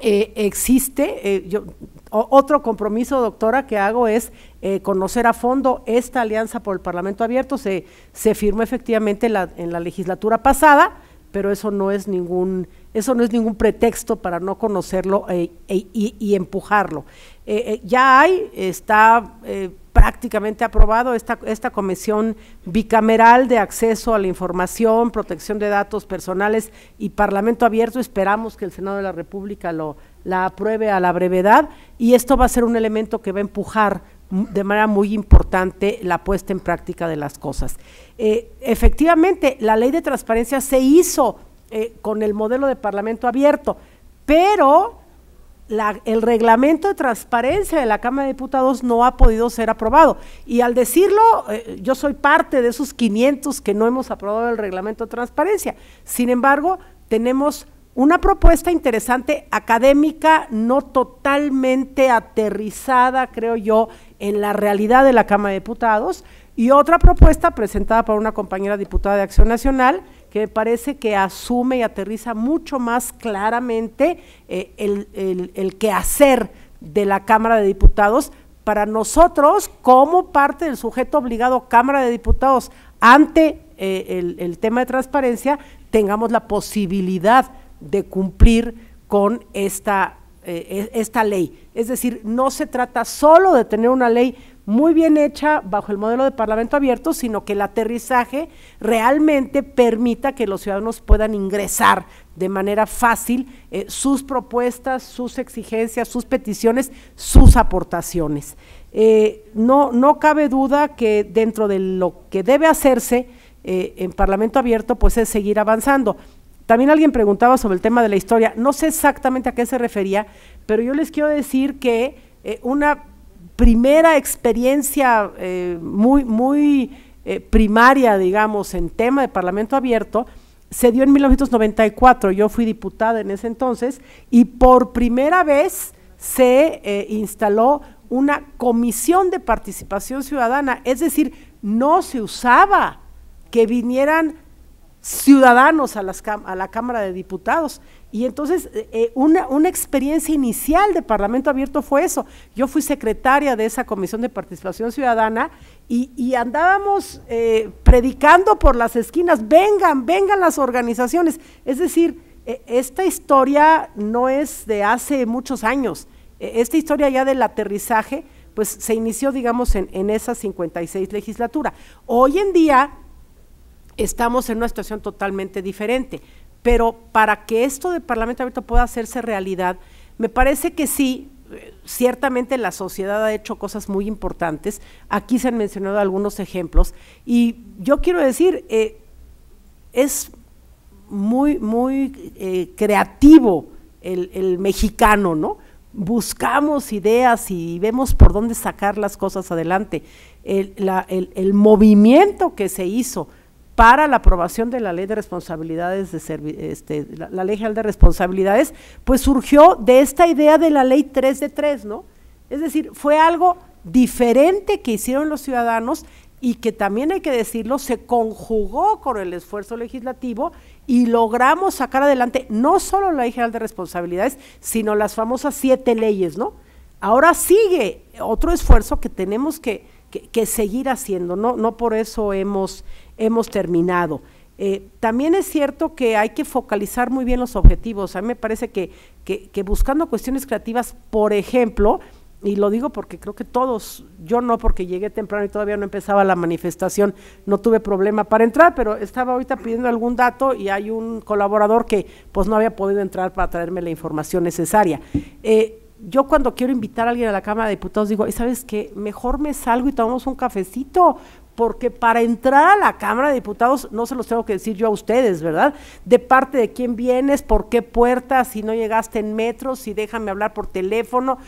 eh, existe, eh, yo otro compromiso, doctora, que hago es eh, conocer a fondo esta alianza por el Parlamento Abierto. Se, se firmó efectivamente en la legislatura pasada, pero eso no es ningún, eso no es ningún pretexto para no conocerlo eh, e, y, empujarlo. Eh, ya hay, está prácticamente aprobado esta, esta comisión bicameral de acceso a la información, protección de datos personales y Parlamento Abierto. Esperamos que el Senado de la República lo la apruebe a la brevedad y esto va a ser un elemento que va a empujar de manera muy importante la puesta en práctica de las cosas. Eh, efectivamente, la ley de transparencia se hizo eh, con el modelo de Parlamento abierto, pero el reglamento de transparencia de la Cámara de Diputados no ha podido ser aprobado. Y al decirlo, eh, yo soy parte de esos 500 que no hemos aprobado el reglamento de transparencia. Sin embargo, tenemos una propuesta interesante, académica, no totalmente aterrizada, creo yo, en la realidad de la Cámara de Diputados, y otra propuesta presentada por una compañera diputada de Acción Nacional, que me parece que asume y aterriza mucho más claramente eh, el, quehacer de la Cámara de Diputados para nosotros como parte del sujeto obligado Cámara de Diputados ante eh, el, el tema de transparencia, tengamos la posibilidad de cumplir con esta, eh, e, esta ley. Es decir, no se trata solo de tener una ley muy bien hecha bajo el modelo de Parlamento abierto, sino que el aterrizaje realmente permita que los ciudadanos puedan ingresar de manera fácil eh, sus propuestas, sus exigencias, sus peticiones, sus aportaciones. Eh, no, no cabe duda que dentro de lo que debe hacerse en Parlamento abierto, pues es seguir avanzando. También alguien preguntaba sobre el tema de la historia. No sé exactamente a qué se refería, pero yo les quiero decir que eh, una primera experiencia eh, muy, muy eh, primaria, digamos, en tema de Parlamento Abierto, se dio en 1994. Yo fui diputada en ese entonces y por primera vez se instaló una comisión de participación ciudadana. Es decir, no se usaba que vinieran ciudadanos a, a la Cámara de Diputados. Y entonces, eh, eh, una, una, experiencia inicial de Parlamento Abierto fue eso. Yo fui secretaria de esa Comisión de Participación Ciudadana y, andábamos eh, predicando por las esquinas, vengan, vengan las organizaciones. Es decir, e, esta historia no es de hace muchos años, e, esta historia ya del aterrizaje, pues se inició, digamos, en, en esa 56 legislatura. Hoy en día estamos en una situación totalmente diferente. Pero para que esto del Parlamento Abierto pueda hacerse realidad, me parece que sí, eh, ciertamente la sociedad ha hecho cosas muy importantes. Aquí se han mencionado algunos ejemplos. Y yo quiero decir, eh, es muy, muy eh, creativo el, mexicano, ¿no? Buscamos ideas y vemos por dónde sacar las cosas adelante. el movimiento que se hizo para la aprobación de la ley de responsabilidades de este, la, ley general de responsabilidades, pues surgió de esta idea de la ley 3 de 3, ¿no? Es decir, fue algo diferente que hicieron los ciudadanos y que también hay que decirlo, se conjugó con el esfuerzo legislativo y logramos sacar adelante no solo la ley general de responsabilidades, sino las famosas siete leyes, ¿no? Ahora sigue otro esfuerzo que tenemos que, que seguir haciendo, ¿no? No por eso hemos hemos terminado. Eh, también es cierto que hay que focalizar muy bien los objetivos. A mí me parece que, buscando cuestiones creativas, por ejemplo, y lo digo porque creo que todos, yo no porque llegué temprano y todavía no empezaba la manifestación, no tuve problema para entrar, pero estaba ahorita pidiendo algún dato y hay un colaborador que pues no había podido entrar para traerme la información necesaria. Eh, yo cuando quiero invitar a alguien a la Cámara de Diputados digo, ¿sabes qué? Mejor me salgo y tomamos un cafecito, porque para entrar a la Cámara de Diputados, no se los tengo que decir yo a ustedes, ¿verdad? De parte de quién vienes, por qué puerta, si no llegaste en metro, si déjame hablar por teléfono.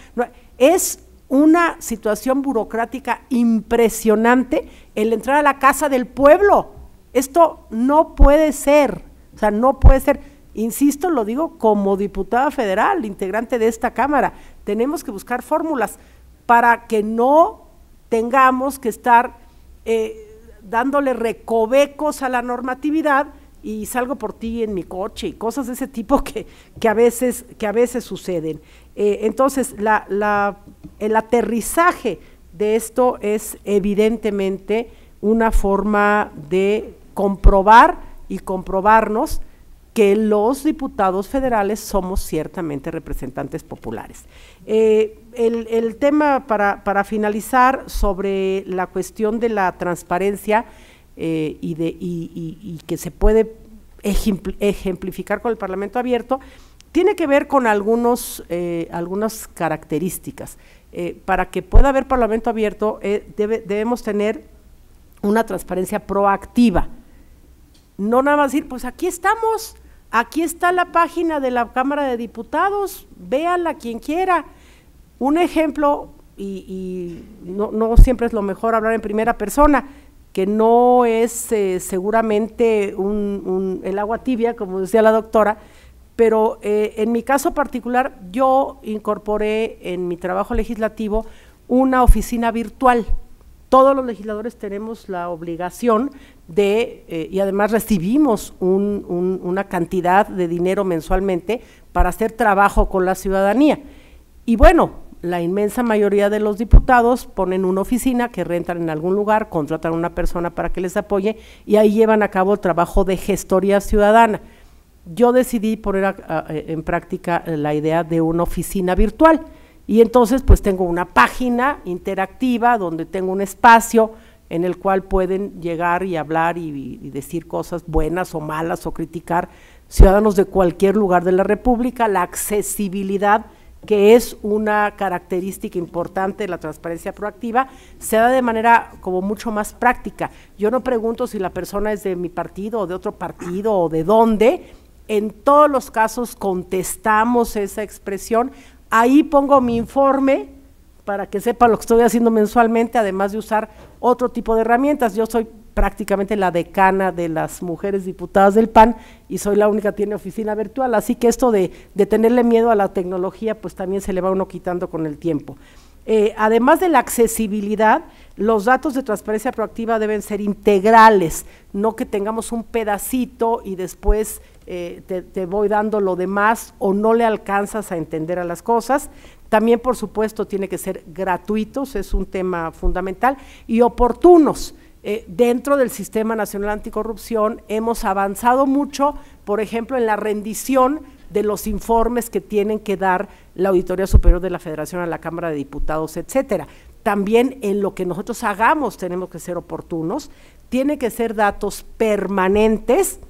es una situación burocrática impresionante el entrar a la casa del pueblo. Esto no puede ser, o sea, no puede ser. Insisto, lo digo como diputada federal, integrante de esta Cámara, tenemos que buscar fórmulas para que no tengamos que estar eh, dándole recovecos a la normatividad y salgo por ti en mi coche y cosas de ese tipo [laughs] que, que a, veces, que a veces suceden. Eh, entonces, la, el aterrizaje de esto es evidentemente una forma de comprobar y comprobarnos que los diputados federales somos ciertamente representantes populares. Eh, el, tema para, finalizar sobre la cuestión de la transparencia eh, y, que se puede ejemplificar con el Parlamento abierto, tiene que ver con algunos, eh, algunas características. para que pueda haber Parlamento abierto debemos tener una transparencia proactiva no nada más decir, pues aquí estamos, aquí está la página de la Cámara de Diputados, véala quien quiera. Un ejemplo, y, no, siempre es lo mejor hablar en primera persona, que no es eh, seguramente el agua tibia, como decía la doctora, pero eh, en mi caso particular yo incorporé en mi trabajo legislativo una oficina virtual todos los legisladores tenemos la obligación de, eh, y además recibimos una cantidad de dinero mensualmente para hacer trabajo con la ciudadanía. Y bueno, la inmensa mayoría de los diputados ponen una oficina que rentan en algún lugar, contratan a una persona para que les apoye y ahí llevan a cabo el trabajo de gestoría ciudadana. Yo decidí poner en práctica la idea de una oficina virtual y entonces pues tengo una página interactiva donde tengo un espacio en el cual pueden llegar y hablar y, decir cosas buenas o malas o criticar ciudadanos de cualquier lugar de la República, la accesibilidad que es una característica importante de la transparencia proactiva, se da de manera como mucho más práctica. Yo no pregunto si la persona es de mi partido o de otro partido o de dónde, en todos los casos contestamos esa expresión Ahí pongo mi informe para que sepa lo que estoy haciendo mensualmente, además de usar otro tipo de herramientas. Yo soy prácticamente la decana de las mujeres diputadas del PAN y soy la única que tiene oficina virtual, así que esto de, tenerle miedo a la tecnología, pues también se le va uno quitando con el tiempo. Eh, además de la accesibilidad, los datos de transparencia proactiva deben ser integrales, no que tengamos un pedacito y después eh, te, voy dando lo demás o no le alcanzas a entender a las cosas. También, por supuesto, tiene que ser gratuitos, es un tema fundamental, y oportunos. Eh, dentro del Sistema Nacional Anticorrupción hemos avanzado mucho, por ejemplo, en la rendición de los informes que tienen que dar la Auditoría Superior de la Federación a la Cámara de Diputados, etcétera. También en lo que nosotros hagamos tenemos que ser oportunos, tiene que ser datos permanentes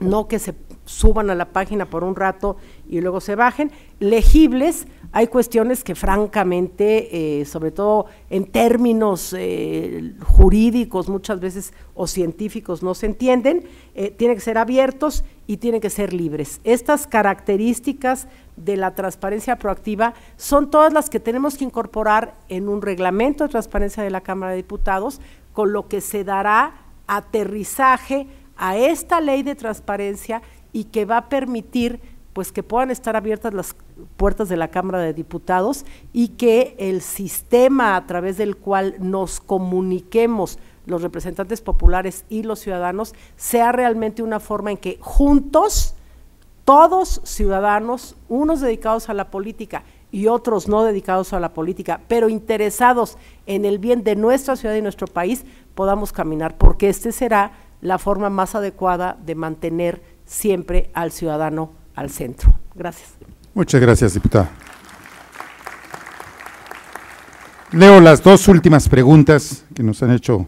no que se suban a la página por un rato y luego se bajen. Legibles, hay cuestiones que francamente, eh, sobre todo en términos eh, jurídicos muchas veces o científicos no se entienden, eh, tienen que ser abiertos y tienen que ser libres. Estas características de la transparencia proactiva son todas las que tenemos que incorporar en un reglamento de transparencia de la Cámara de Diputados, con lo que se dará aterrizaje a esta ley de transparencia y que va a permitir pues que puedan estar abiertas las puertas de la Cámara de Diputados y que el sistema a través del cual nos comuniquemos los representantes populares y los ciudadanos sea realmente una forma en que juntos, todos ciudadanos, unos dedicados a la política y otros no dedicados a la política, pero interesados en el bien de nuestra ciudad y nuestro país, podamos caminar, porque este será la forma más adecuada de mantener siempre al ciudadano al centro. Gracias. Muchas gracias, diputada. Leo las dos últimas preguntas que nos han hecho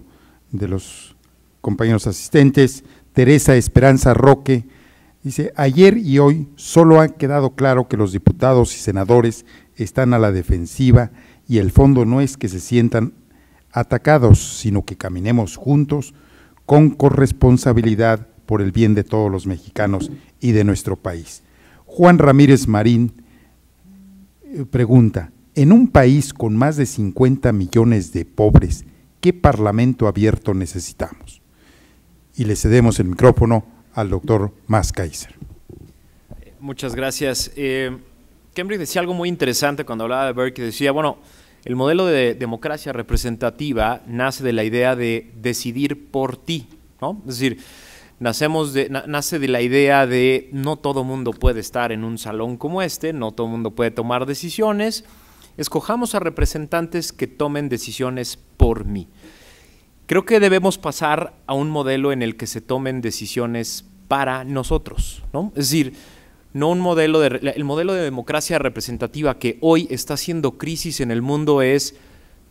de los compañeros asistentes. Teresa Esperanza Roque dice, ayer y hoy solo ha quedado claro que los diputados y senadores están a la defensiva y el fondo no es que se sientan atacados, sino que caminemos juntos con corresponsabilidad por el bien de todos los mexicanos y de nuestro país. Juan Ramírez Marín eh, pregunta, en un país con más de 50 millones de pobres, ¿qué parlamento abierto necesitamos? Y le cedemos el micrófono al doctor Más Kaiser. Muchas gracias. Eh, decía algo muy interesante cuando hablaba de Burke, decía, bueno, el modelo de democracia representativa nace de la idea de decidir por ti, ¿no? Es decir, nacemos nace de la idea de no todo mundo puede estar en un salón como este, no todo mundo puede tomar decisiones, escojamos a representantes que tomen decisiones por mí. Creo que debemos pasar a un modelo en el que se tomen decisiones para nosotros, ¿no? Es decir, no un modelo de... El modelo de democracia representativa que hoy está haciendo crisis en el mundo es,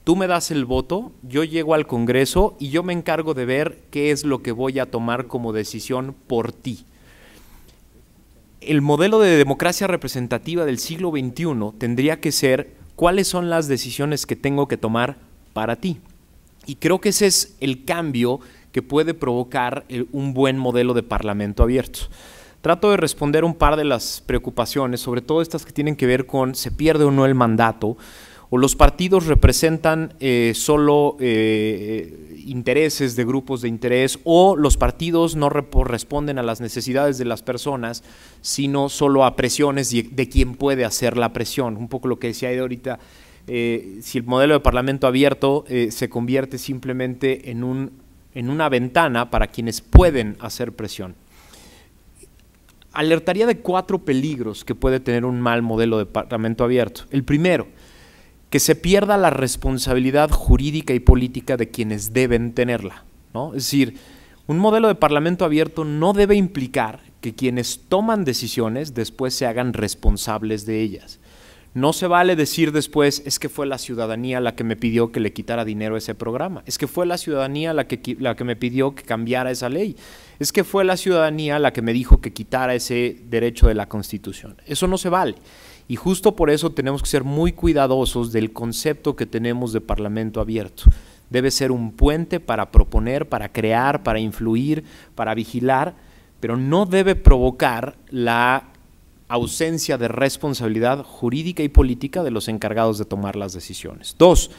tú me das el voto, yo llego al Congreso y yo me encargo de ver qué es lo que voy a tomar como decisión por ti. El modelo de democracia representativa del siglo XXI tendría que ser cuáles son las decisiones que tengo que tomar para ti. Y creo que ese es el cambio que puede provocar un buen modelo de parlamento abierto trato de responder un par de las preocupaciones, sobre todo estas que tienen que ver con se pierde o no el mandato, o los partidos representan eh, solo eh, eh, intereses de grupos de interés, o los partidos no responden a las necesidades de las personas, sino solo a presiones de, quien puede hacer la presión. Un poco lo que decía Aida ahorita, eh, si el modelo de parlamento abierto se convierte simplemente en una ventana para quienes pueden hacer presión alertaría de cuatro peligros que puede tener un mal modelo de Parlamento abierto. El primero, que se pierda la responsabilidad jurídica y política de quienes deben tenerla. Es decir, un modelo de Parlamento abierto no debe implicar que quienes toman decisiones después se hagan responsables de ellas. No se vale decir después, es que fue la ciudadanía la que me pidió que le quitara dinero a ese programa, es que fue la ciudadanía la que, la que me pidió que cambiara esa ley, es que fue la ciudadanía la que me dijo que quitara ese derecho de la Constitución. Eso no se vale. Y justo por eso tenemos que ser muy cuidadosos del concepto que tenemos de Parlamento abierto. Debe ser un puente para proponer, para crear, para influir, para vigilar, pero no debe provocar la ausencia de responsabilidad jurídica y política de los encargados de tomar las decisiones. Dos,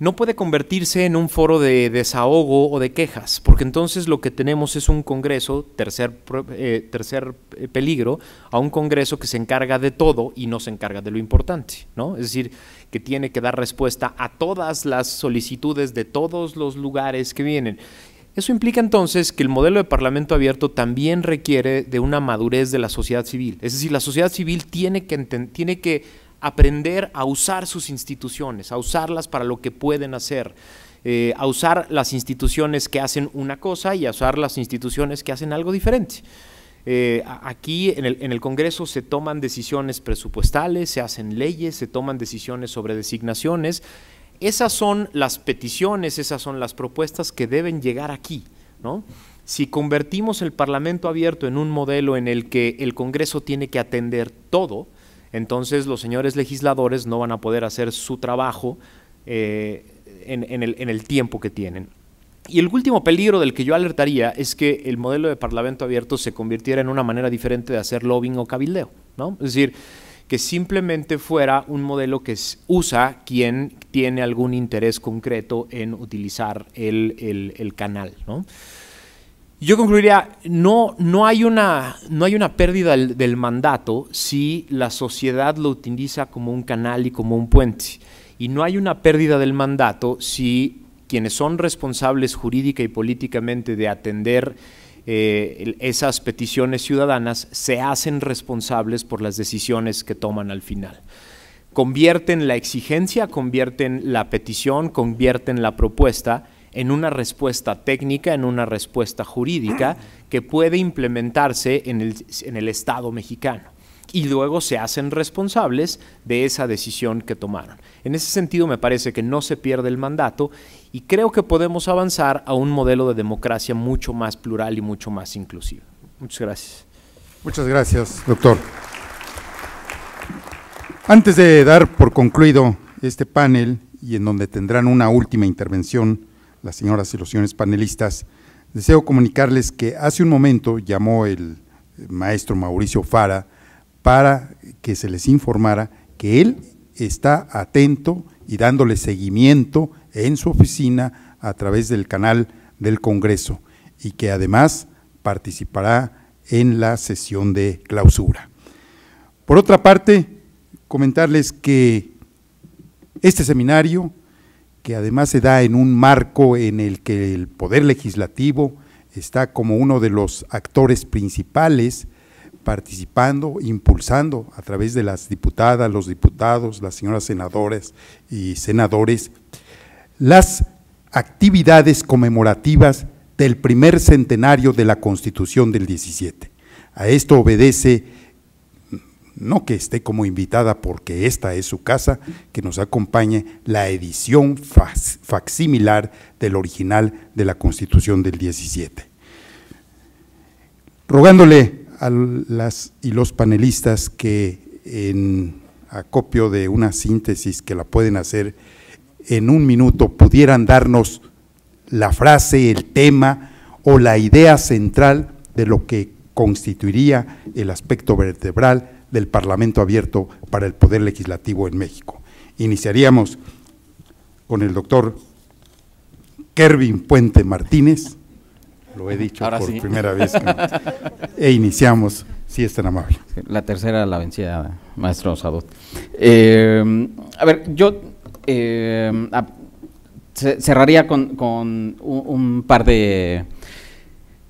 no puede convertirse en un foro de desahogo o de quejas, porque entonces lo que tenemos es un Congreso, tercer, eh, tercer eh, peligro, a un Congreso que se encarga de todo y no se encarga de lo importante, ¿no? Es decir, que tiene que dar respuesta a todas las solicitudes de todos los lugares que vienen. Eso implica entonces que el modelo de Parlamento abierto también requiere de una madurez de la sociedad civil. Es decir, la sociedad civil tiene que, tiene que aprender a usar sus instituciones, a usarlas para lo que pueden hacer. Eh, a usar las instituciones que hacen una cosa y a usar las instituciones que hacen algo diferente. Eh, aquí en el, en el, Congreso se toman decisiones presupuestales, se hacen leyes, se toman decisiones sobre designaciones esas son las peticiones, esas son las propuestas que deben llegar aquí, Si convertimos el Parlamento abierto en un modelo en el que el Congreso tiene que atender todo, entonces los señores legisladores no van a poder hacer su trabajo eh, en, el, tiempo que tienen. Y el último peligro del que yo alertaría es que el modelo de Parlamento abierto se convirtiera en una manera diferente de hacer lobbying o cabildeo. ¿no? Es decir, que simplemente fuera un modelo que usa quien tiene algún interés concreto en utilizar el, canal. ¿no? Yo concluiría, no, no, hay una, no hay una pérdida del, del, mandato si la sociedad lo utiliza como un canal y como un puente. Y no hay una pérdida del mandato si quienes son responsables jurídica y políticamente de atender eh, esas peticiones ciudadanas se hacen responsables por las decisiones que toman al final. Convierten la exigencia, convierten la petición, convierten la propuesta en una respuesta técnica, en una respuesta jurídica que puede implementarse en el, en el Estado mexicano y luego se hacen responsables de esa decisión que tomaron. En ese sentido, me parece que no se pierde el mandato y creo que podemos avanzar a un modelo de democracia mucho más plural y mucho más inclusivo. Muchas gracias. Muchas gracias, doctor. Antes de dar por concluido este panel y en donde tendrán una última intervención las señoras y los señores panelistas, deseo comunicarles que hace un momento llamó el maestro Mauricio Fara para que se les informara que él está atento y dándole seguimiento en su oficina a través del canal del Congreso y que además participará en la sesión de clausura. Por otra parte, comentarles que este seminario, que además se da en un marco en el que el Poder Legislativo está como uno de los actores principales, participando, impulsando a través de las diputadas, los diputados, las señoras senadoras y senadores las actividades conmemorativas del primer centenario de la Constitución del 17. A esto obedece, no que esté como invitada porque esta es su casa, que nos acompañe la edición facsimilar del original de la Constitución del 17. Rogándole a las y los panelistas que en acopio de una síntesis que la pueden hacer, en un minuto pudieran darnos la frase, el tema o la idea central de lo que constituiría el aspecto vertebral del Parlamento abierto para el Poder Legislativo en México. Iniciaríamos con el doctor Kervin Puente Martínez, lo he dicho por primera vez, [laughs] e iniciamos, si es tan amable. La tercera, la vencida, maestro Sadot. Eh, a ver, yo eh, cerraría con, un, par de,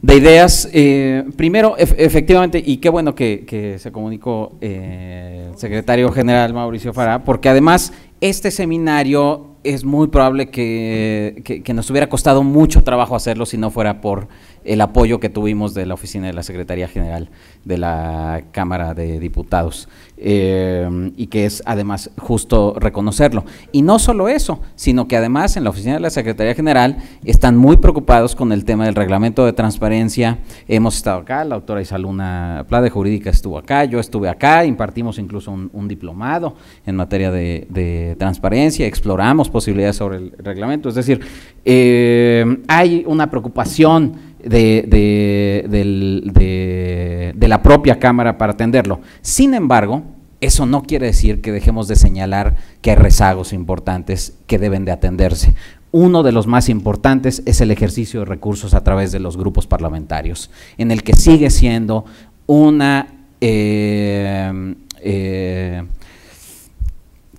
de ideas. Eh, primero, efectivamente, y qué bueno que, se comunicó eh, el secretario general Mauricio Fará, porque además este seminario es muy probable que nos hubiera costado mucho trabajo hacerlo si no fuera por el apoyo que tuvimos de la oficina de la Secretaría General de la Cámara de Diputados eh, y que es además justo reconocerlo. Y no solo eso, sino que además en la oficina de la Secretaría General están muy preocupados con el tema del reglamento de transparencia. Hemos estado acá, la doctora Isaluna Plade Jurídica estuvo acá, yo estuve acá, impartimos incluso un, diplomado en materia de, transparencia, exploramos posibilidades sobre el reglamento. Es decir, eh, hay una preocupación de, de, la propia Cámara para atenderlo. Sin embargo, eso no quiere decir que dejemos de señalar que hay rezagos importantes que deben de atenderse. Uno de los más importantes es el ejercicio de recursos a través de los grupos parlamentarios, en el que sigue siendo una eh, eh,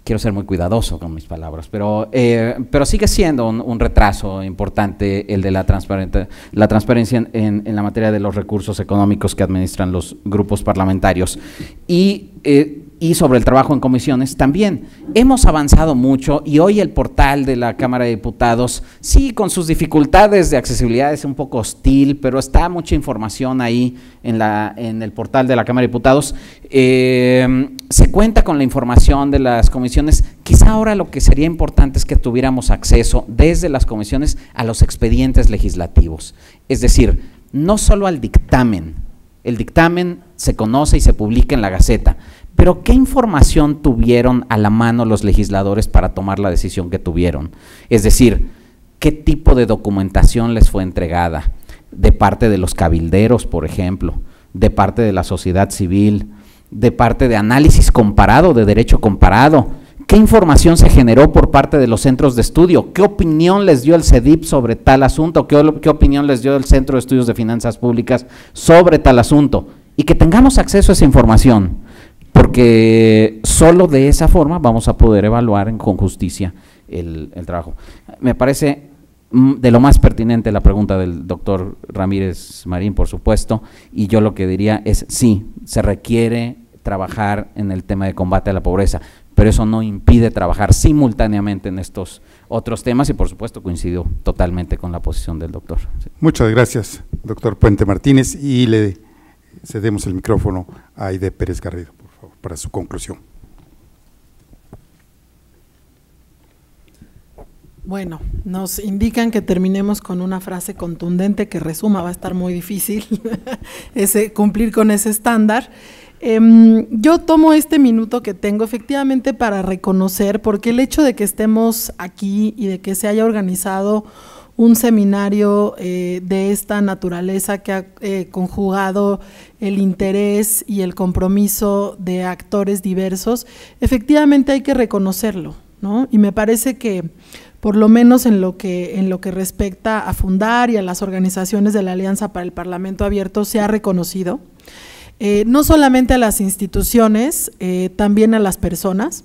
quiero ser muy cuidadoso con mis palabras, pero, eh, pero sigue siendo un, retraso importante el de la, la transparencia en, en, la materia de los recursos económicos que administran los grupos parlamentarios. Y eh, y sobre el trabajo en comisiones también. Hemos avanzado mucho y hoy el portal de la Cámara de Diputados, sí, con sus dificultades de accesibilidad es un poco hostil, pero está mucha información ahí en, el portal de la Cámara de Diputados. Em, se cuenta con la información de las comisiones. Quizá ahora lo que sería importante es que tuviéramos acceso desde las comisiones a los expedientes legislativos. Es decir, no solo al dictamen. El dictamen se conoce y se publica en la Gaceta, pero ¿qué información tuvieron a la mano los legisladores para tomar la decisión que tuvieron? Es decir, ¿qué tipo de documentación les fue entregada? De parte de los cabilderos, por ejemplo, de parte de la sociedad civil, de parte de análisis comparado, de derecho comparado. ¿Qué información se generó por parte de los centros de estudio? ¿Qué opinión les dio el CEDIP sobre tal asunto? ¿Qué, ¿Qué, opinión les dio el Centro de Estudios de Finanzas Públicas sobre tal asunto? Y que tengamos acceso a esa información porque solo de esa forma vamos a poder evaluar con justicia el, trabajo. Me parece mm, de lo más pertinente la pregunta del doctor Ramírez Marín, por supuesto, y yo lo que diría es sí, se requiere trabajar en el tema de combate a la pobreza, pero eso no impide trabajar simultáneamente en estos otros temas y por supuesto coincido totalmente con la posición del doctor. Muchas gracias, doctor Puente Martínez, y le cedemos el micrófono a Aide Pérez Garrido para su conclusión. Bueno, nos indican que terminemos con una frase contundente que resuma, va a estar muy difícil [laughs] ese, cumplir con ese estándar. Em, yo tomo este minuto que tengo efectivamente para reconocer, porque el hecho de que estemos aquí y de que se haya organizado un seminario eh, de esta naturaleza que ha eh, conjugado el interés y el compromiso de actores diversos, efectivamente hay que reconocerlo, ¿no? Y me parece que por lo menos en lo que en lo que respecta a fundar y a las organizaciones de la Alianza para el Parlamento Abierto se ha reconocido eh, no solamente a las instituciones, también a las personas.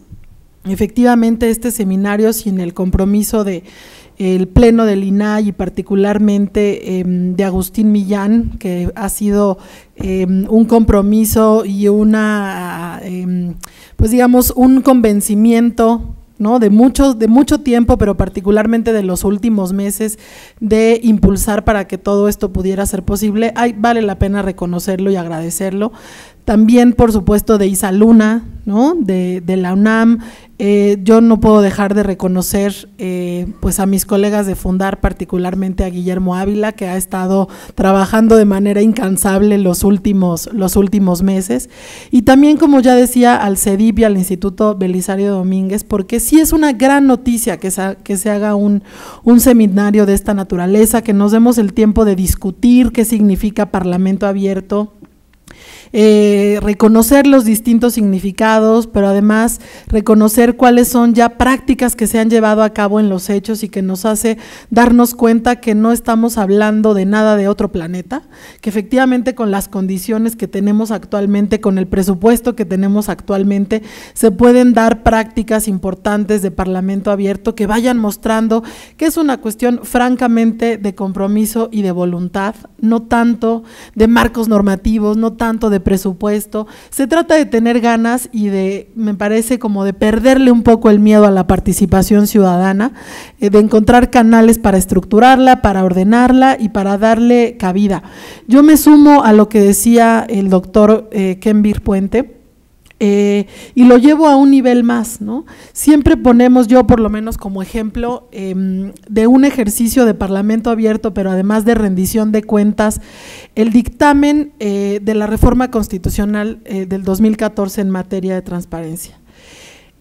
Efectivamente, este seminario sin el compromiso de el pleno del INAI y particularmente em, de Agustín Millán, que ha sido em, un compromiso y una, em, pues digamos, un convencimiento ¿no? De, muchos, de mucho tiempo, pero particularmente de los últimos meses, de impulsar para que todo esto pudiera ser posible. vale la pena reconocerlo y agradecerlo. También, por supuesto, de Isa Luna, ¿no? de, de la UNAM, eh, yo no puedo dejar de reconocer eh, pues a mis colegas de fundar, particularmente a Guillermo Ávila, que ha estado trabajando de manera incansable los últimos, los últimos meses, y también, como ya decía, al CEDIP y al Instituto Belisario Domínguez, porque sí es una gran noticia que, que se haga un seminario de esta naturaleza, que nos demos el tiempo de discutir qué significa Parlamento abierto eh, reconocer los distintos significados, pero además reconocer cuáles son ya prácticas que se han llevado a cabo en los hechos y que nos hace darnos cuenta que no estamos hablando de nada de otro planeta, que efectivamente con las condiciones que tenemos actualmente, con el presupuesto que tenemos actualmente, se pueden dar prácticas importantes de Parlamento abierto que vayan mostrando que es una cuestión francamente de compromiso y de voluntad, no tanto de marcos normativos, no tanto de presupuesto. Se trata de tener ganas y de, me parece, como de perderle un poco el miedo a la participación ciudadana, eh, de encontrar canales para estructurarla, para ordenarla y para darle cabida. Yo me sumo a lo que decía el doctor eh, Ken Puente eh, y lo llevo a un nivel más, ¿no? Siempre ponemos yo por lo menos como ejemplo em, de un ejercicio de parlamento abierto, pero además de rendición de cuentas, el dictamen eh, de la reforma constitucional eh, del 2014 en materia de transparencia.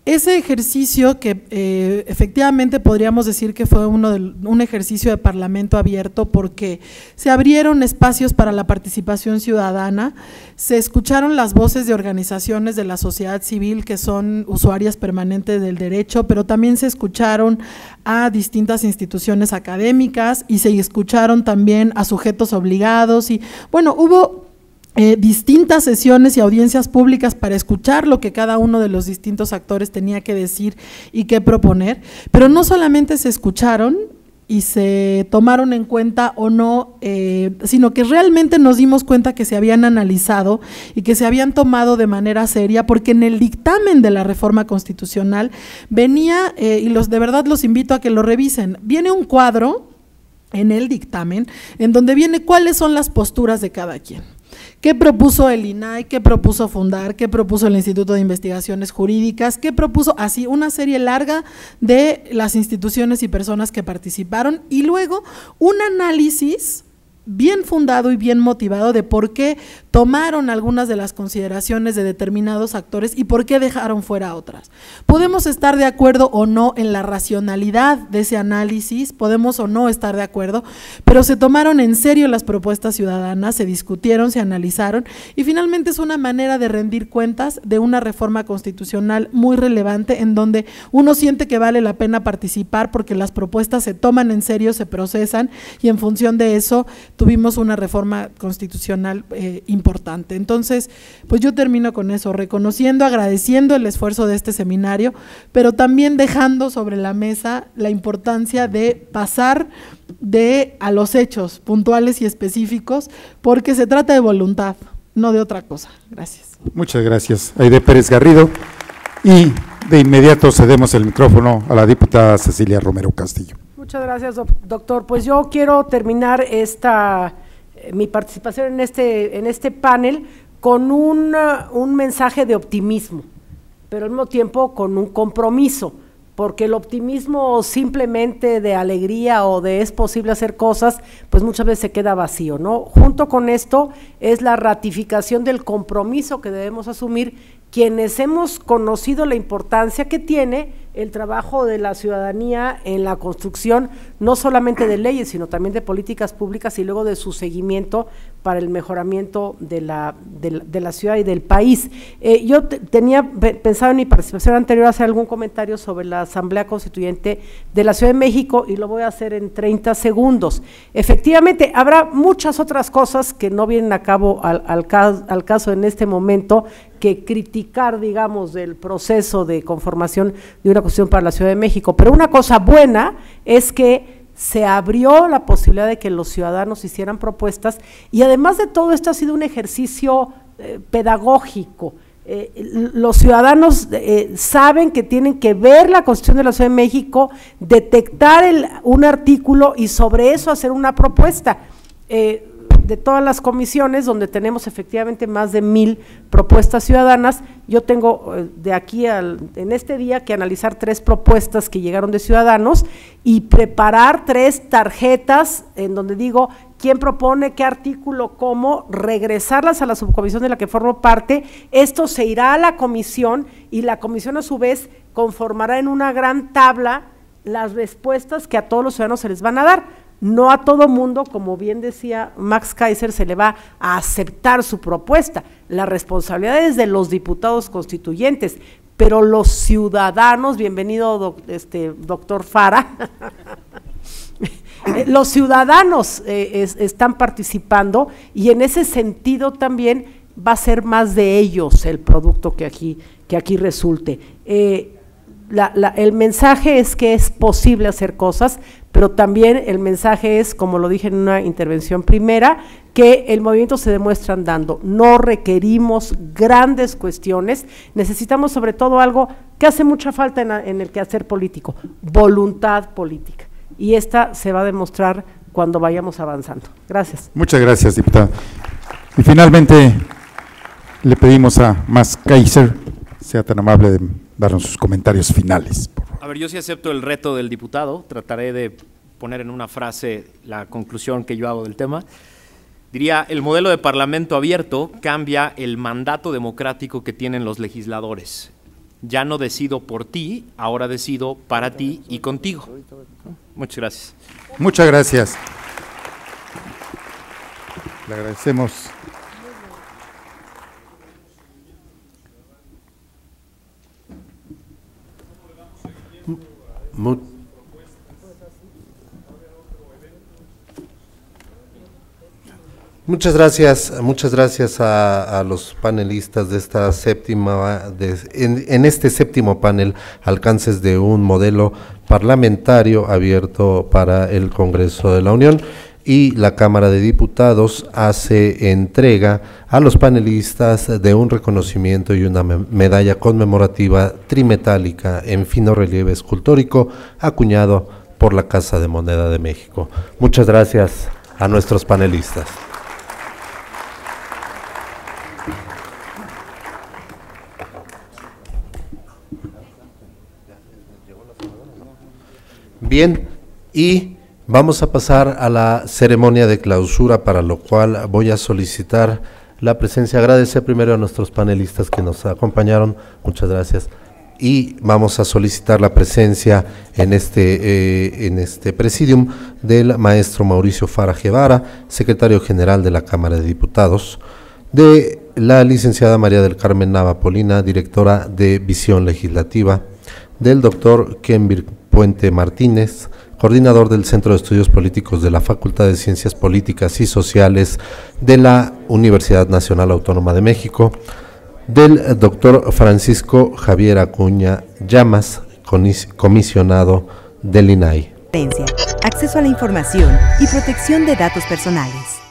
Ese ejercicio que eh, efectivamente podríamos decir que fue uno un ejercicio de parlamento abierto porque se abrieron espacios para la participación ciudadana, se escucharon las voces de organizaciones de la sociedad civil que son usuarias permanentes del derecho, pero también se escucharon a distintas instituciones académicas y se escucharon también a sujetos obligados y bueno, hubo eh, distintas sesiones y audiencias públicas para escuchar lo que cada uno de los distintos actores tenía que decir y que proponer, pero no solamente se escucharon y se tomaron en cuenta o no, eh, sino que realmente nos dimos cuenta que se habían analizado y que se habían tomado de manera seria, porque en el dictamen de la reforma constitucional venía, eh, y los de verdad los invito a que lo revisen, viene un cuadro en el dictamen en donde viene cuáles son las posturas de cada quien. ¿Qué propuso el INAI? ¿Qué propuso fundar? ¿Qué propuso el Instituto de Investigaciones Jurídicas? ¿Qué propuso así una serie larga de las instituciones y personas que participaron? Y luego un análisis bien fundado y bien motivado de por qué tomaron algunas de las consideraciones de determinados actores y por qué dejaron fuera otras. Podemos estar de acuerdo o no en la racionalidad de ese análisis, podemos o no estar de acuerdo, pero se tomaron en serio las propuestas ciudadanas, se discutieron, se analizaron y finalmente es una manera de rendir cuentas de una reforma constitucional muy relevante en donde uno siente que vale la pena participar porque las propuestas se toman en serio, se procesan y en función de eso tuvimos una reforma constitucional eh, importante. Entonces, pues yo termino con eso, reconociendo, agradeciendo el esfuerzo de este seminario, pero también dejando sobre la mesa la importancia de pasar de a los hechos puntuales y específicos, porque se trata de voluntad, no de otra cosa. Gracias. Muchas gracias, Aide Pérez Garrido. Y de inmediato cedemos el micrófono a la diputada Cecilia Romero Castillo. Muchas gracias, doctor. Pues yo quiero terminar esta eh, mi participación en este, en este panel con un, uh, un mensaje de optimismo, pero al mismo tiempo con un compromiso, porque el optimismo simplemente de alegría o de es posible hacer cosas, pues muchas veces se queda vacío, ¿no? Junto con esto es la ratificación del compromiso que debemos asumir quienes hemos conocido la importancia que tiene el trabajo de la ciudadanía en la construcción no solamente de leyes, sino también de políticas públicas y luego de su seguimiento para el mejoramiento de la, ciudad y del país. Eh, yo tenía pensado en mi participación anterior hacer algún comentario sobre la Asamblea Constituyente de la Ciudad de México y lo voy a hacer en 30 segundos. Efectivamente, habrá muchas otras cosas que no vienen a cabo al, al caso en este momento que criticar, digamos, del proceso de conformación de una Constitución para la Ciudad de México. Pero una cosa buena es que se abrió la posibilidad de que los ciudadanos hicieran propuestas y además de todo esto ha sido un ejercicio eh, pedagógico. Eh, los ciudadanos eh, saben que tienen que ver la Constitución de la Ciudad de México, detectar un artículo y sobre eso hacer una propuesta. Eh, de todas las comisiones, donde tenemos efectivamente más de mil propuestas ciudadanas. Yo tengo eh, de aquí al, en este día que analizar tres propuestas que llegaron de ciudadanos y preparar tres tarjetas en donde digo quién propone, qué artículo, cómo, regresarlas a la subcomisión de la que formo parte. Esto se irá a la comisión y la comisión a su vez conformará en una gran tabla las respuestas que a todos los ciudadanos se les van a dar no a todo mundo, como bien decía Max Kaiser, se le va a aceptar su propuesta. La responsabilidad es de los diputados constituyentes, pero los ciudadanos, bienvenido este, doctor Fara, [laughs] eh, los ciudadanos eh, están participando y en ese sentido también va a ser más de ellos el producto que aquí, que aquí resulte. Eh, el mensaje es que es posible hacer cosas, pero también el mensaje es, como lo dije en una intervención primera, que el movimiento se demuestra andando. No requerimos grandes cuestiones, necesitamos sobre todo algo que hace mucha falta en, el quehacer político, voluntad política. Y esta se va a demostrar cuando vayamos avanzando. Gracias. Muchas gracias, diputada. Y finalmente le pedimos a Max Kaiser, sea tan amable de darnos sus comentarios finales. A ver, yo sí acepto el reto del diputado, trataré de poner en una frase la conclusión que yo hago del tema. Diría, el modelo de parlamento abierto cambia el mandato democrático que tienen los legisladores. Ya no decido por ti, ahora decido para ti y contigo. Muchas gracias. Muchas gracias. Le agradecemos. muchas gracias, muchas gracias a, los panelistas de esta séptima, en este séptimo panel, alcances de un modelo parlamentario abierto para el Congreso de la Unión y la Cámara de Diputados hace entrega a los panelistas de un reconocimiento y una medalla conmemorativa trimetálica en fino relieve escultórico acuñado por la Casa de Moneda de México. Muchas gracias a nuestros panelistas. Bien, y Vamos a pasar a la ceremonia de clausura, para lo cual voy a solicitar la presencia. Agradecer primero a nuestros panelistas que nos acompañaron. Muchas gracias. Y vamos a solicitar la presencia en este, eh, en este presidium del maestro Mauricio Fara Guevara, secretario general de la Cámara de Diputados, de la licenciada María del Carmen Polina, directora de Visión Legislativa, del doctor Kenvir Puente Martínez, coordinador del Centro de Estudios Políticos de la Facultad de Ciencias Políticas y Sociales de la Universidad Nacional Autónoma de México, del doctor Francisco Javier Acuña Llamas, comisionado del INAI. Acceso a la información y protección de datos personales.